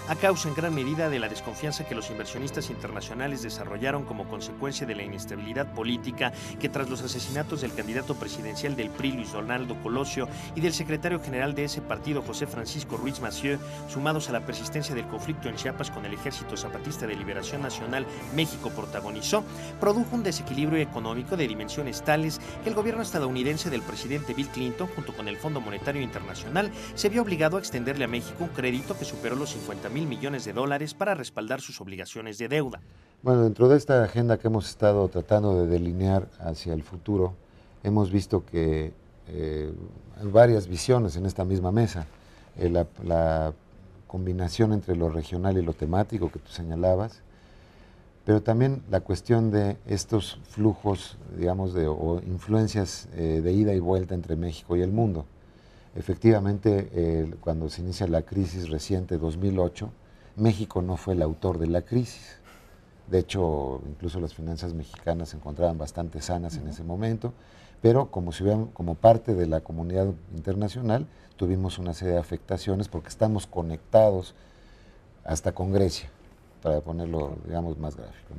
a causa en gran medida de la desconfianza que los inversionistas internacionales desarrollaron como consecuencia de la inestabilidad política que tras los asesinatos del candidato presidencial del PRI Luis Donaldo Colosio y del secretario general de ese partido José Francisco Ruiz Massieu, sumados a la persistencia del conflicto en Chiapas con el Ejército Zapatista de Liberación Nacional México protagonizó, produjo un desequilibrio económico de dimensiones tales que el gobierno estadounidense del presidente Bill Clinton junto con el Fondo Monetario Internacional se vio obligado a extenderle a México un crédito que superó los 50 millones de dólares para respaldar sus obligaciones de deuda. Bueno, dentro de esta agenda que hemos estado tratando de delinear hacia el futuro, hemos visto que eh, hay varias visiones en esta misma mesa. Eh, la, combinación entre lo regional y lo temático que tú señalabas, pero también la cuestión de estos flujos, digamos, de, o influencias eh, de ida y vuelta entre México y el mundo. Efectivamente, cuando se inicia la crisis reciente, 2008, México no fue el autor de la crisis. De hecho, incluso las finanzas mexicanas se encontraban bastante sanas en ese momento, pero como, si vean como parte de la comunidad internacional tuvimos una serie de afectaciones porque estamos conectados hasta con Grecia, para ponerlo, digamos, más gráfico.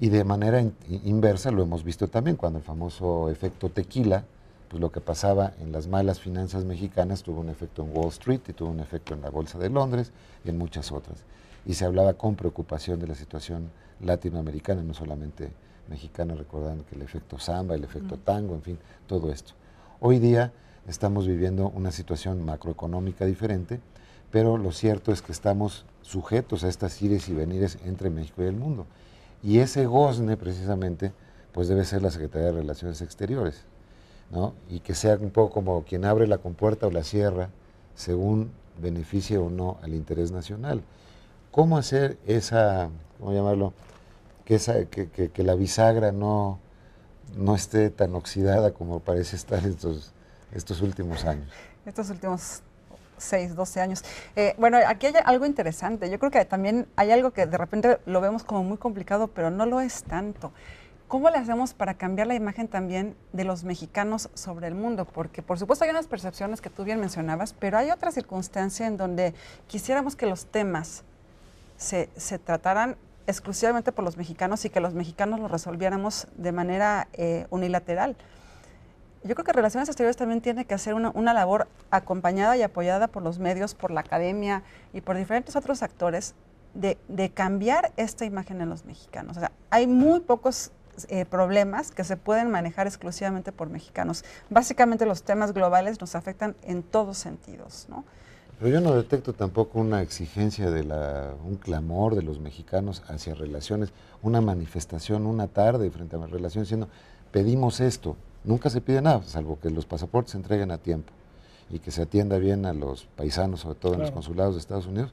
Y de manera inversa lo hemos visto también cuando el famoso efecto tequila, pues lo que pasaba en las malas finanzas mexicanas tuvo un efecto en Wall Street y tuvo un efecto en la Bolsa de Londres y en muchas otras. Y se hablaba con preocupación de la situación latinoamericana, no solamente mexicana, recordando que el efecto samba, el efecto tango, en fin, todo esto. Hoy día estamos viviendo una situación macroeconómica diferente, pero lo cierto es que estamos sujetos a estas ires y venires entre México y el mundo. Y ese gozne, precisamente, pues debe ser la Secretaría de Relaciones Exteriores y que sea un poco como quien abre la compuerta o la cierra según beneficie o no al interés nacional. ¿Cómo hacer esa, ¿cómo llamarlo? Que, esa, que, que, la bisagra no, no esté tan oxidada como parece estar estos, estos últimos años. Estos últimos 6, 12 años. Eh, bueno, aquí hay algo interesante. Yo creo que también hay algo que de repente lo vemos como muy complicado, pero no lo es tanto. ¿Cómo le hacemos para cambiar la imagen también de los mexicanos sobre el mundo? Porque por supuesto hay unas percepciones que tú bien mencionabas, pero hay otra circunstancia en donde quisiéramos que los temas se, trataran exclusivamente por los mexicanos y que los mexicanos los resolviéramos de manera eh, unilateral. Yo creo que Relaciones Exteriores también tiene que hacer una, labor acompañada y apoyada por los medios, por la academia y por diferentes otros actores de, de cambiar esta imagen en los mexicanos. O sea, hay muy pocos eh, problemas que se pueden manejar exclusivamente por mexicanos. Básicamente los temas globales nos afectan en todos sentidos, ¿no? Pero yo no detecto tampoco una exigencia de la, un clamor de los mexicanos hacia relaciones, una manifestación una tarde frente a relaciones diciendo pedimos esto. Nunca se pide nada, salvo que los pasaportes se entreguen a tiempo y que se atienda bien a los paisanos, sobre todo en los consulados de Estados Unidos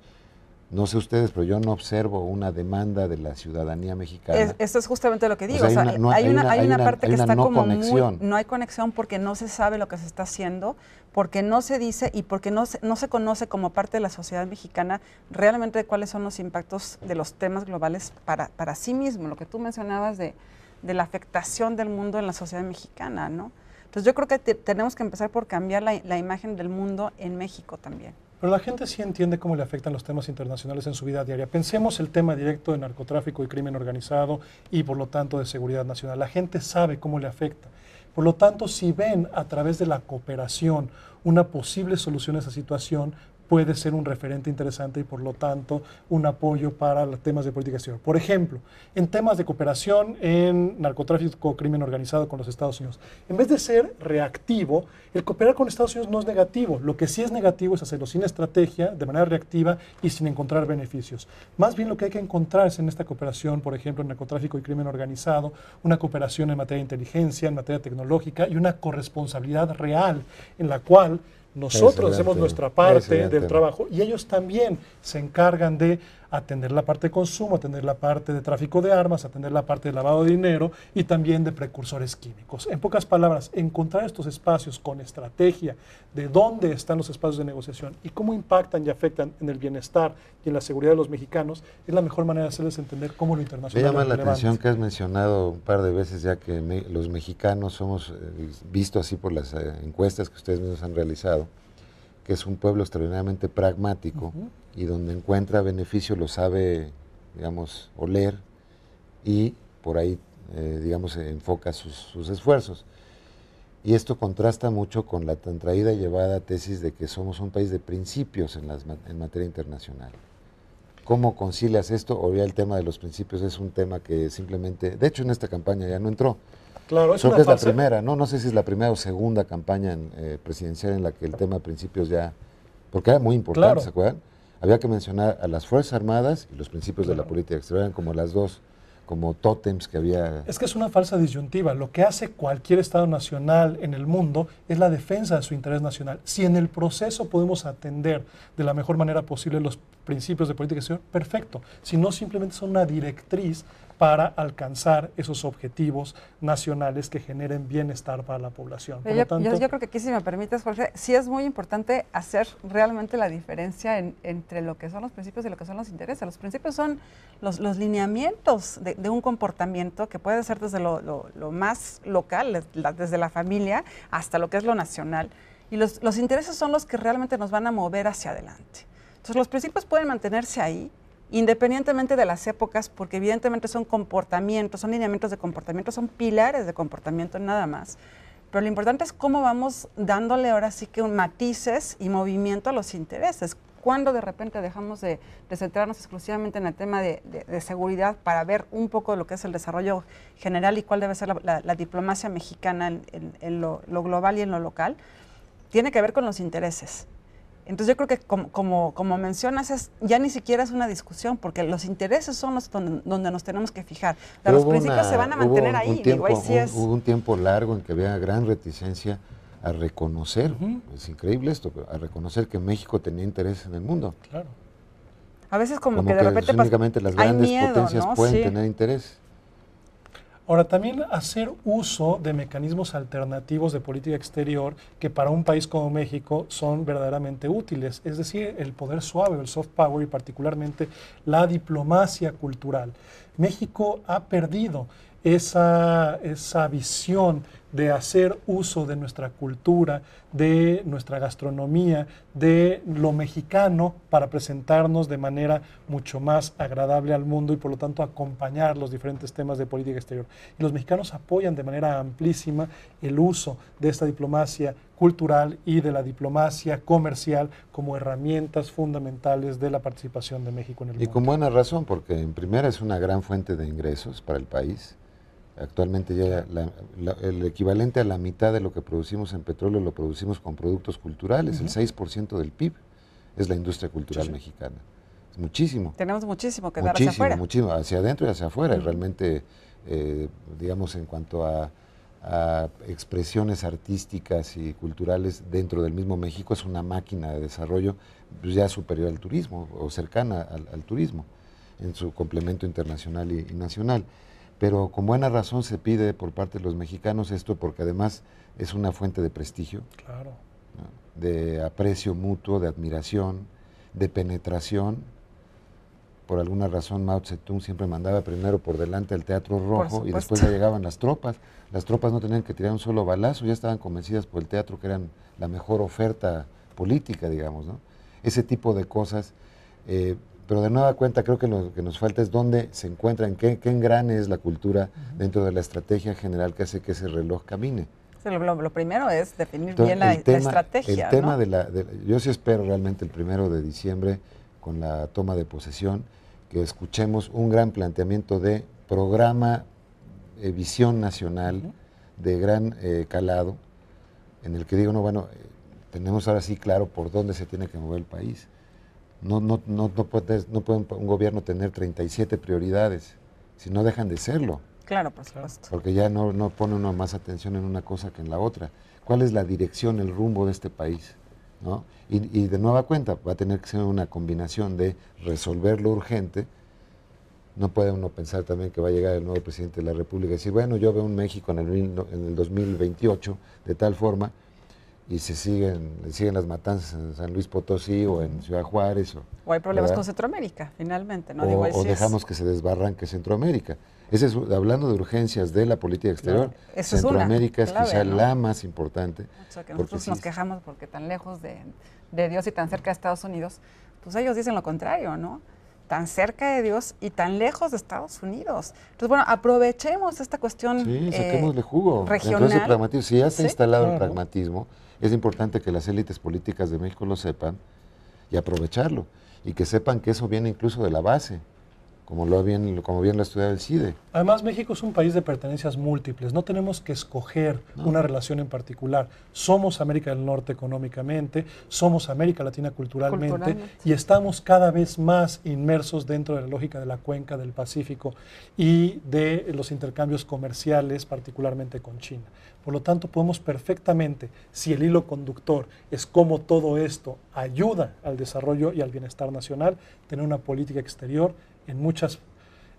no sé ustedes, pero yo no observo una demanda de la ciudadanía mexicana. esto es justamente lo que digo. hay, una, hay, parte que está no conexión. no hay conexión porque no se sabe lo que se está haciendo, porque no se dice y porque no se, no se conoce como parte de la sociedad mexicana realmente cuáles son los impactos de los temas globales para, para sí mismo. Lo que tú mencionabas de, la afectación del mundo en la sociedad mexicana, ¿no? Entonces yo creo que tenemos que empezar por cambiar la, la imagen del mundo en México también. Pero la gente sí entiende cómo le afectan los temas internacionales en su vida diaria. Pensemos el tema directo de narcotráfico y crimen organizado y por lo tanto de seguridad nacional. La gente sabe cómo le afecta. Por lo tanto, si ven a través de la cooperación una posible solución a esa situación, puede ser un referente interesante y por lo tanto un apoyo para los temas de política exterior. Por ejemplo, en temas de cooperación en narcotráfico, crimen organizado con los Estados Unidos. En vez de ser reactivo, el cooperar con Estados Unidos no es negativo. Lo que sí es negativo es hacerlo sin estrategia, de manera reactiva y sin encontrar beneficios. Más bien lo que hay que es en esta cooperación, por ejemplo, en narcotráfico y crimen organizado, una cooperación en materia de inteligencia, en materia tecnológica y una corresponsabilidad real en la cual nosotros hacemos nuestra parte del trabajo y ellos también se encargan de atender la parte de consumo, atender la parte de tráfico de armas, atender la parte de lavado de dinero y también de precursores químicos. En pocas palabras, encontrar estos espacios con estrategia de dónde están los espacios de negociación y cómo impactan y afectan en el bienestar y en la seguridad de los mexicanos es la mejor manera de hacerles entender cómo lo internacional. Me llama la atención que has mencionado un par de veces ya que los mexicanos somos eh, visto así por las eh, encuestas que ustedes mismos han realizado que es un pueblo extraordinariamente pragmático y donde encuentra beneficio lo sabe, digamos, oler y por ahí, eh, digamos, enfoca sus, esfuerzos. Y esto contrasta mucho con la tan traída y llevada tesis de que somos un país de principios en, las, en materia internacional. ¿Cómo concilias esto? O ya el tema de los principios es un tema que simplemente, de hecho en esta campaña ya no entró, Claro, es que es la primera, ¿no? No sé si es la primera o segunda campaña eh, presidencial en la que el tema de principios ya. Porque era muy importante, ¿se acuerdan? Había que mencionar a las Fuerzas Armadas y los principios de la política exterior, como las dos, como tótems que había. Es que es una falsa disyuntiva. Lo que hace cualquier Estado nacional en el mundo es la defensa de su interés nacional. Si en el proceso podemos atender de la mejor manera posible los principios de política exterior, perfecto. Si no, simplemente son una directriz para alcanzar esos objetivos nacionales que generen bienestar para la población. yo, creo que aquí, si me permites, Jorge, sí es muy importante hacer realmente la diferencia entre lo que son los principios y lo que son los intereses. Los principios son los, lineamientos de, un comportamiento que puede ser desde lo, más local, desde la familia, hasta lo que es lo nacional. Y los, los intereses son los que realmente nos van a mover hacia adelante. Entonces los principios pueden mantenerse ahí independientemente de las épocas, porque evidentemente son comportamientos, son lineamientos de comportamiento, son pilares de comportamiento nada más. Pero lo importante es cómo vamos dándole ahora sí que un matices y movimiento a los intereses. Cuando de repente dejamos de, centrarnos exclusivamente en el tema de, seguridad para ver un poco lo que es el desarrollo general y cuál debe ser la, diplomacia mexicana en, lo global y en lo local, tiene que ver con los intereses. Entonces yo creo que como, como, mencionas, ya ni siquiera es una discusión, porque los intereses son los donde, nos tenemos que fijar. los principios se van a mantener ahí. Hubo un tiempo largo en que había gran reticencia a reconocer, es increíble esto, a reconocer que México tenía interés en el mundo. Claro. A veces como, que de repente... básicamente las grandes potencias pueden tener interés. Ahora, también hacer uso de mecanismos alternativos de política exterior que para un país como México son verdaderamente útiles, es decir, el poder suave, el soft power y particularmente la diplomacia cultural. México ha perdido esa, esa visión de hacer uso de nuestra cultura, de nuestra gastronomía, de lo mexicano para presentarnos de manera mucho más agradable al mundo y por lo tanto acompañar los diferentes temas de política exterior. Y los mexicanos apoyan de manera amplísima el uso de esta diplomacia cultural y de la diplomacia comercial como herramientas fundamentales de la participación de México en el mundo. Y con buena razón, porque en primera es una gran fuente de ingresos para el país Actualmente ya el equivalente a la mitad de lo que producimos en petróleo lo producimos con productos culturales, el 6% del PIB es la industria cultural mexicana. Es muchísimo. Tenemos muchísimo que dar hacia afuera. Muchísimo, hacia adentro y hacia afuera. y Realmente, eh, digamos, en cuanto a, expresiones artísticas y culturales dentro del mismo México, es una máquina de desarrollo ya superior al turismo o cercana al, turismo en su complemento internacional y nacional pero con buena razón se pide por parte de los mexicanos esto porque además es una fuente de prestigio, claro. de aprecio mutuo, de admiración, de penetración. Por alguna razón Mao Tung siempre mandaba primero por delante al Teatro Rojo y después ya llegaban las tropas. Las tropas no tenían que tirar un solo balazo, ya estaban convencidas por el teatro que eran la mejor oferta política, digamos. ¿no? Ese tipo de cosas eh, pero de nueva cuenta, creo que lo que nos falta es dónde se encuentran, qué, qué gran es la cultura dentro de la estrategia general que hace que ese reloj camine. Lo, primero es definir bien la, estrategia. El tema de, la, Yo sí espero realmente el primero de diciembre, con la toma de posesión, que escuchemos un gran planteamiento de programa, eh, visión nacional de gran eh, calado, en el que digo, no, bueno, eh, tenemos ahora sí claro por dónde se tiene que mover el país. No, no, no, no, puede, un gobierno tener 37 prioridades, si no dejan de serlo. Claro, por supuesto. Porque ya no, no pone uno más atención en una cosa que en la otra. ¿Cuál es la dirección, el rumbo de este país? Y, de nueva cuenta va a tener que ser una combinación de resolver lo urgente. No puede uno pensar también que va a llegar el nuevo presidente de la República y decir, bueno, yo veo un México en el, en el 2028 de tal forma y se siguen, siguen las matanzas en San Luis Potosí o en Ciudad Juárez. O, hay problemas con Centroamérica, finalmente, O, dejamos que se desbarranque Centroamérica. Ese es, hablando de urgencias de la política exterior, Centroamérica es, quizá la más importante. nosotros nos quejamos porque tan lejos de, de, Dios y tan cerca de Estados Unidos, pues ellos dicen lo contrario, ¿no? Tan cerca de Dios y tan lejos de Estados Unidos. Entonces, bueno, aprovechemos esta cuestión. Sí, saquémosle eh, jugo. Regional. pragmatismo, si ya está ha instalado el pragmatismo, es importante que las élites políticas de México lo sepan y aprovecharlo. Y que sepan que eso viene incluso de la base, como, lo bien, como bien lo ha el CIDE. Además, México es un país de pertenencias múltiples. No tenemos que escoger una relación en particular. Somos América del Norte económicamente, somos América Latina culturalmente, y estamos cada vez más inmersos dentro de la lógica de la cuenca del Pacífico y de los intercambios comerciales, particularmente con China. Por lo tanto, podemos perfectamente, si el hilo conductor es cómo todo esto ayuda al desarrollo y al bienestar nacional, tener una política exterior en muchas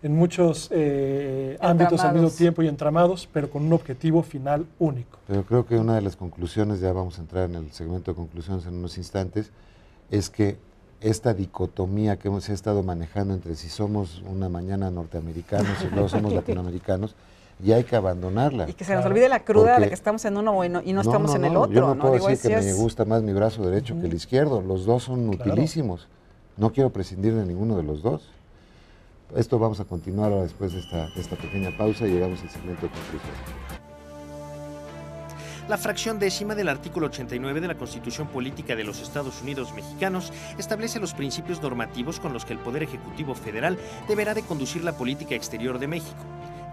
en muchos eh, ámbitos al mismo tiempo y entramados, pero con un objetivo final único. Pero creo que una de las conclusiones, ya vamos a entrar en el segmento de conclusiones en unos instantes, es que esta dicotomía que hemos estado manejando entre si somos una mañana norteamericanos y luego somos latinoamericanos, y hay que abandonarla. Y que se nos olvide la cruda de que estamos en uno y no, y no, estamos en el otro. Yo no, puedo decir que me gusta más mi brazo derecho que el izquierdo, los dos son utilísimos. No quiero prescindir de ninguno de los dos. Esto vamos a continuar ahora después de esta, esta pequeña pausa y llegamos al segmento La fracción décima del artículo 89 de la Constitución Política de los Estados Unidos Mexicanos establece los principios normativos con los que el Poder Ejecutivo Federal deberá de conducir la política exterior de México.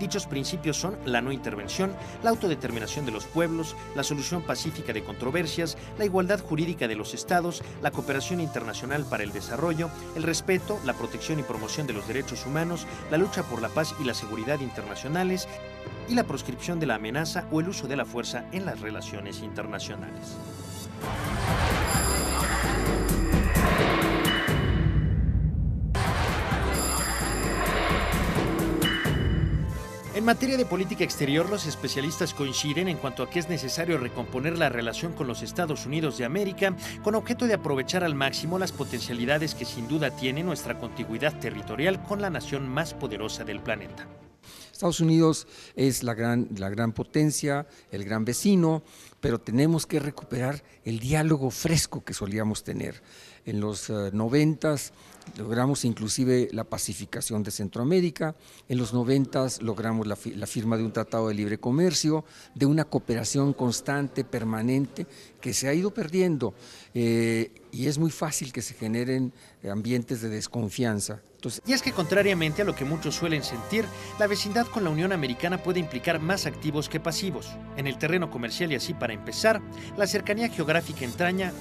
Dichos principios son la no intervención, la autodeterminación de los pueblos, la solución pacífica de controversias, la igualdad jurídica de los estados, la cooperación internacional para el desarrollo, el respeto, la protección y promoción de los derechos humanos, la lucha por la paz y la seguridad internacionales y la proscripción de la amenaza o el uso de la fuerza en las relaciones internacionales. En materia de política exterior, los especialistas coinciden en cuanto a que es necesario recomponer la relación con los Estados Unidos de América con objeto de aprovechar al máximo las potencialidades que sin duda tiene nuestra contigüidad territorial con la nación más poderosa del planeta. Estados Unidos es la gran, la gran potencia, el gran vecino, pero tenemos que recuperar el diálogo fresco que solíamos tener. En los eh, noventas logramos inclusive la pacificación de Centroamérica, en los 90 logramos la, firma de un tratado de libre comercio, de una cooperación constante, permanente, que se ha ido perdiendo eh, y es muy fácil que se generen eh, ambientes de desconfianza. y es que contrariamente a lo que muchos suelen sentir, la vecindad con la Unión Americana puede implicar más activos que pasivos. En el terreno comercial y así para empezar, la cercanía geográfica entraña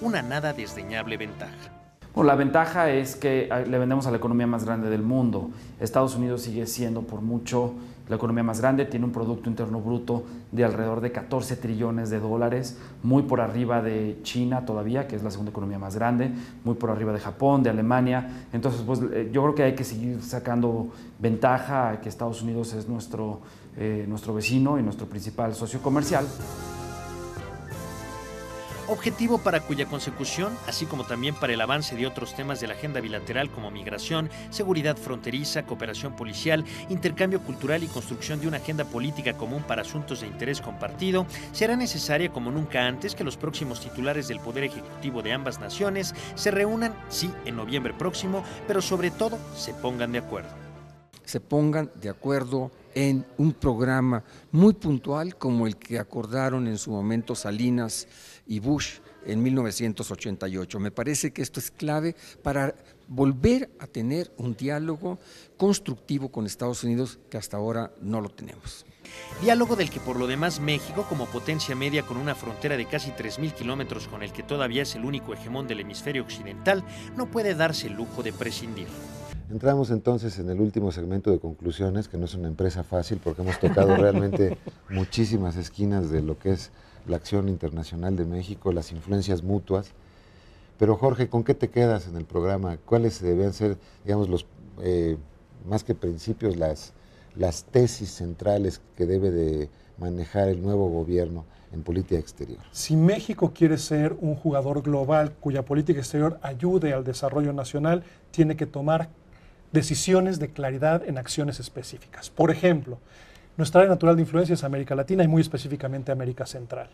una nada desdeñable ventaja la ventaja es que ah, le vendemos a la economía más grande del mundo. Estados Unidos sigue siendo por mucho la economía más grande, tiene un Producto Interno Bruto de alrededor de 14 trillones de dólares, muy por arriba de China todavía, que es la segunda economía más grande, muy por arriba de Japón, de Alemania. Entonces, pues eh, yo creo que hay que seguir sacando ventaja a que Estados Unidos es nuestro, eh, nuestro vecino y nuestro principal socio comercial objetivo para cuya consecución, así como también para el avance de otros temas de la agenda bilateral como migración, seguridad fronteriza, cooperación policial, intercambio cultural y construcción de una agenda política común para asuntos de interés compartido, será necesaria como nunca antes que los próximos titulares del Poder Ejecutivo de ambas naciones se reúnan, sí, en noviembre próximo, pero sobre todo se pongan de acuerdo. Se pongan de acuerdo en un programa muy puntual como el que acordaron en su momento Salinas y Bush en 1988. Me parece que esto es clave para volver a tener un diálogo constructivo con Estados Unidos que hasta ahora no lo tenemos. Diálogo del que por lo demás México, como potencia media con una frontera de casi 3.000 kilómetros con el que todavía es el único hegemón del hemisferio occidental, no puede darse el lujo de prescindir. Entramos entonces en el último segmento de conclusiones, que no es una empresa fácil porque hemos tocado realmente muchísimas esquinas de lo que es la acción internacional de México, las influencias mutuas. Pero Jorge, ¿con qué te quedas en el programa? ¿Cuáles deben ser, digamos, los eh, más que principios, las, las tesis centrales que debe de manejar el nuevo gobierno en política exterior? Si México quiere ser un jugador global cuya política exterior ayude al desarrollo nacional, tiene que tomar decisiones de claridad en acciones específicas. Por ejemplo, nuestra área natural de influencia es América Latina y muy específicamente América Central.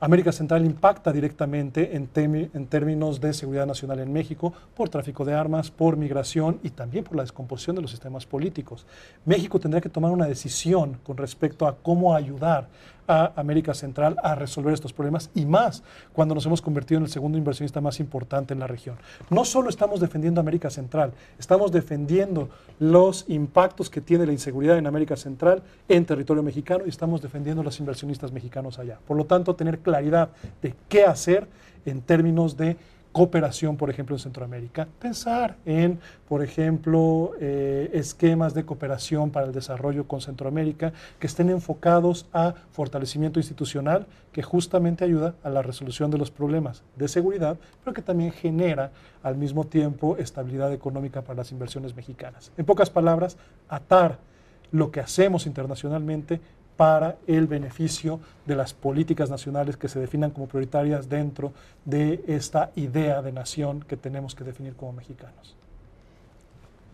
América Central impacta directamente en, en, términos de seguridad nacional en México por tráfico de armas, por migración y también por la descomposición de los sistemas políticos. México tendrá que tomar una decisión con respecto a cómo ayudar a América Central a resolver estos problemas y más cuando nos hemos convertido en el segundo inversionista más importante en la región. No solo estamos defendiendo a América Central, estamos defendiendo los impactos que tiene la inseguridad en América Central en territorio mexicano y estamos defendiendo a los inversionistas mexicanos allá. Por lo tanto, tener claridad de qué hacer en términos de cooperación, por ejemplo, en Centroamérica, pensar en, por ejemplo, eh, esquemas de cooperación para el desarrollo con Centroamérica que estén enfocados a fortalecimiento institucional que justamente ayuda a la resolución de los problemas de seguridad, pero que también genera al mismo tiempo estabilidad económica para las inversiones mexicanas. En pocas palabras, atar lo que hacemos internacionalmente para el beneficio de las políticas nacionales que se definan como prioritarias dentro de esta idea de nación que tenemos que definir como mexicanos.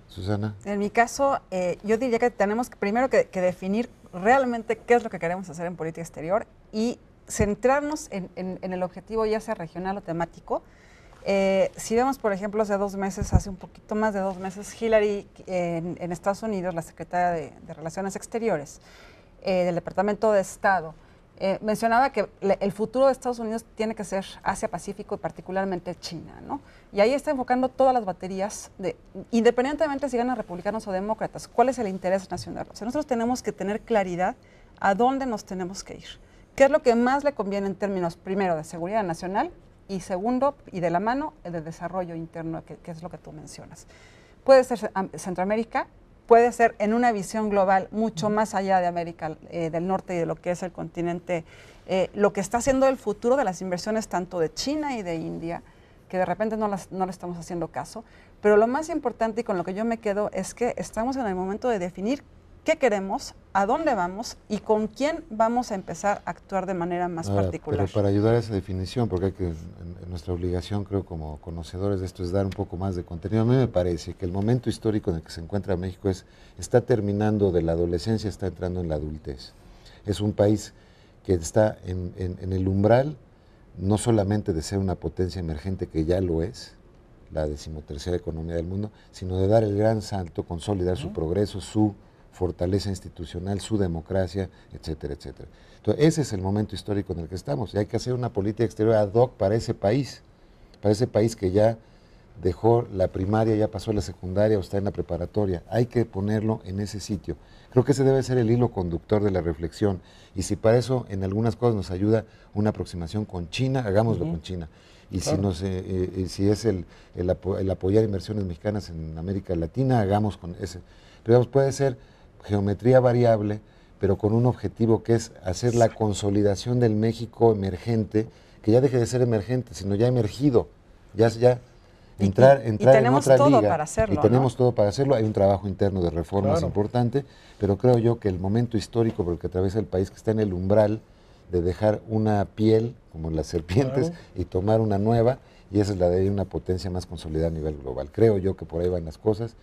Susana. En mi caso, eh, yo diría que tenemos primero que, definir realmente qué es lo que queremos hacer en política exterior y centrarnos en, el objetivo ya sea regional o temático. Eh, si vemos, por ejemplo, hace dos meses, hace un poquito más de dos meses, Hillary en, Estados Unidos, la secretaria de Relaciones Exteriores, eh, del Departamento de Estado. Eh, mencionaba que el futuro de Estados Unidos tiene que ser Asia-Pacífico y particularmente China, ¿no? Y ahí está enfocando todas las baterías, de, independientemente si ganan republicanos o demócratas, cuál es el interés nacional. O sea, nosotros tenemos que tener claridad a dónde nos tenemos que ir. ¿Qué es lo que más le conviene en términos, primero, de seguridad nacional y segundo, y de la mano, el de desarrollo interno, que es lo que tú mencionas? Puede ser Centroamérica, puede ser en una visión global mucho más allá de América eh, del Norte y de lo que es el continente, eh, lo que está haciendo el futuro de las inversiones tanto de China y de India, que de repente no, las, no le estamos haciendo caso. Pero lo más importante y con lo que yo me quedo es que estamos en el momento de definir qué queremos, a dónde vamos y con quién vamos a empezar a actuar de manera más particular. Pero para ayudar a esa definición, porque hay nuestra obligación, creo, como conocedores de esto, es dar un poco más de contenido. A mí me parece que el momento histórico en el que se encuentra México es está terminando de la adolescencia, está entrando en la adultez. Es un país que está en, el umbral no solamente de ser una potencia emergente, que ya lo es, la decimotercera economía del mundo, sino de dar el gran salto, consolidar su progreso, su fortaleza institucional, su democracia, etcétera, etcétera. Entonces, ese es el momento histórico en el que estamos y hay que hacer una política exterior ad hoc para ese país, para ese país que ya dejó la primaria, ya pasó la secundaria o está en la preparatoria. Hay que ponerlo en ese sitio. Creo que ese debe ser el hilo conductor de la reflexión. Y si para eso en algunas cosas nos ayuda una aproximación con China, hagámoslo con China. Y si, eh, eh, es el, apoyar inversiones mexicanas en América Latina, hagamos con ese. Pero puede ser geometría variable, pero con un objetivo que es hacer la consolidación del México emergente, que ya deje de ser emergente, sino ya emergido, ya, ya entrar, entrar y tenemos en todo para hacerlo, y tenemos todo para hacerlo. Hay un trabajo interno de reformas importante, pero creo yo que el momento histórico por el que atraviesa el país, que está en el umbral de dejar una piel como las serpientes y tomar una nueva, y esa es la de una potencia más consolidada a nivel global. Creo yo que por ahí van las cosas.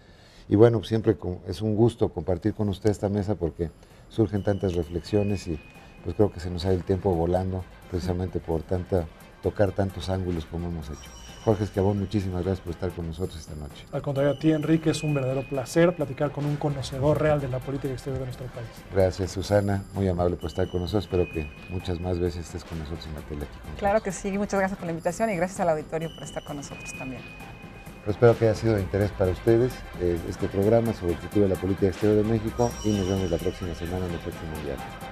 Y bueno, pues, siempre es un gusto compartir con usted esta mesa porque surgen tantas reflexiones y pues creo que se nos ha el tiempo volando precisamente por tanta, tocar tantos ángulos como hemos hecho. Jorge Esquiabón, muchísimas gracias por estar con nosotros esta noche. Al contrario, a ti, Enrique, es un verdadero placer platicar con un conocedor real de la política exterior de nuestro país. Gracias, Susana, muy amable por estar con nosotros. Espero que muchas más veces estés con nosotros en la tele. Aquí claro que sí, muchas gracias por la invitación y gracias al auditorio por estar con nosotros también. Espero que haya sido de interés para ustedes eh, este programa sobre el futuro de la política exterior de México y nos vemos la próxima semana en el próximo Mundial.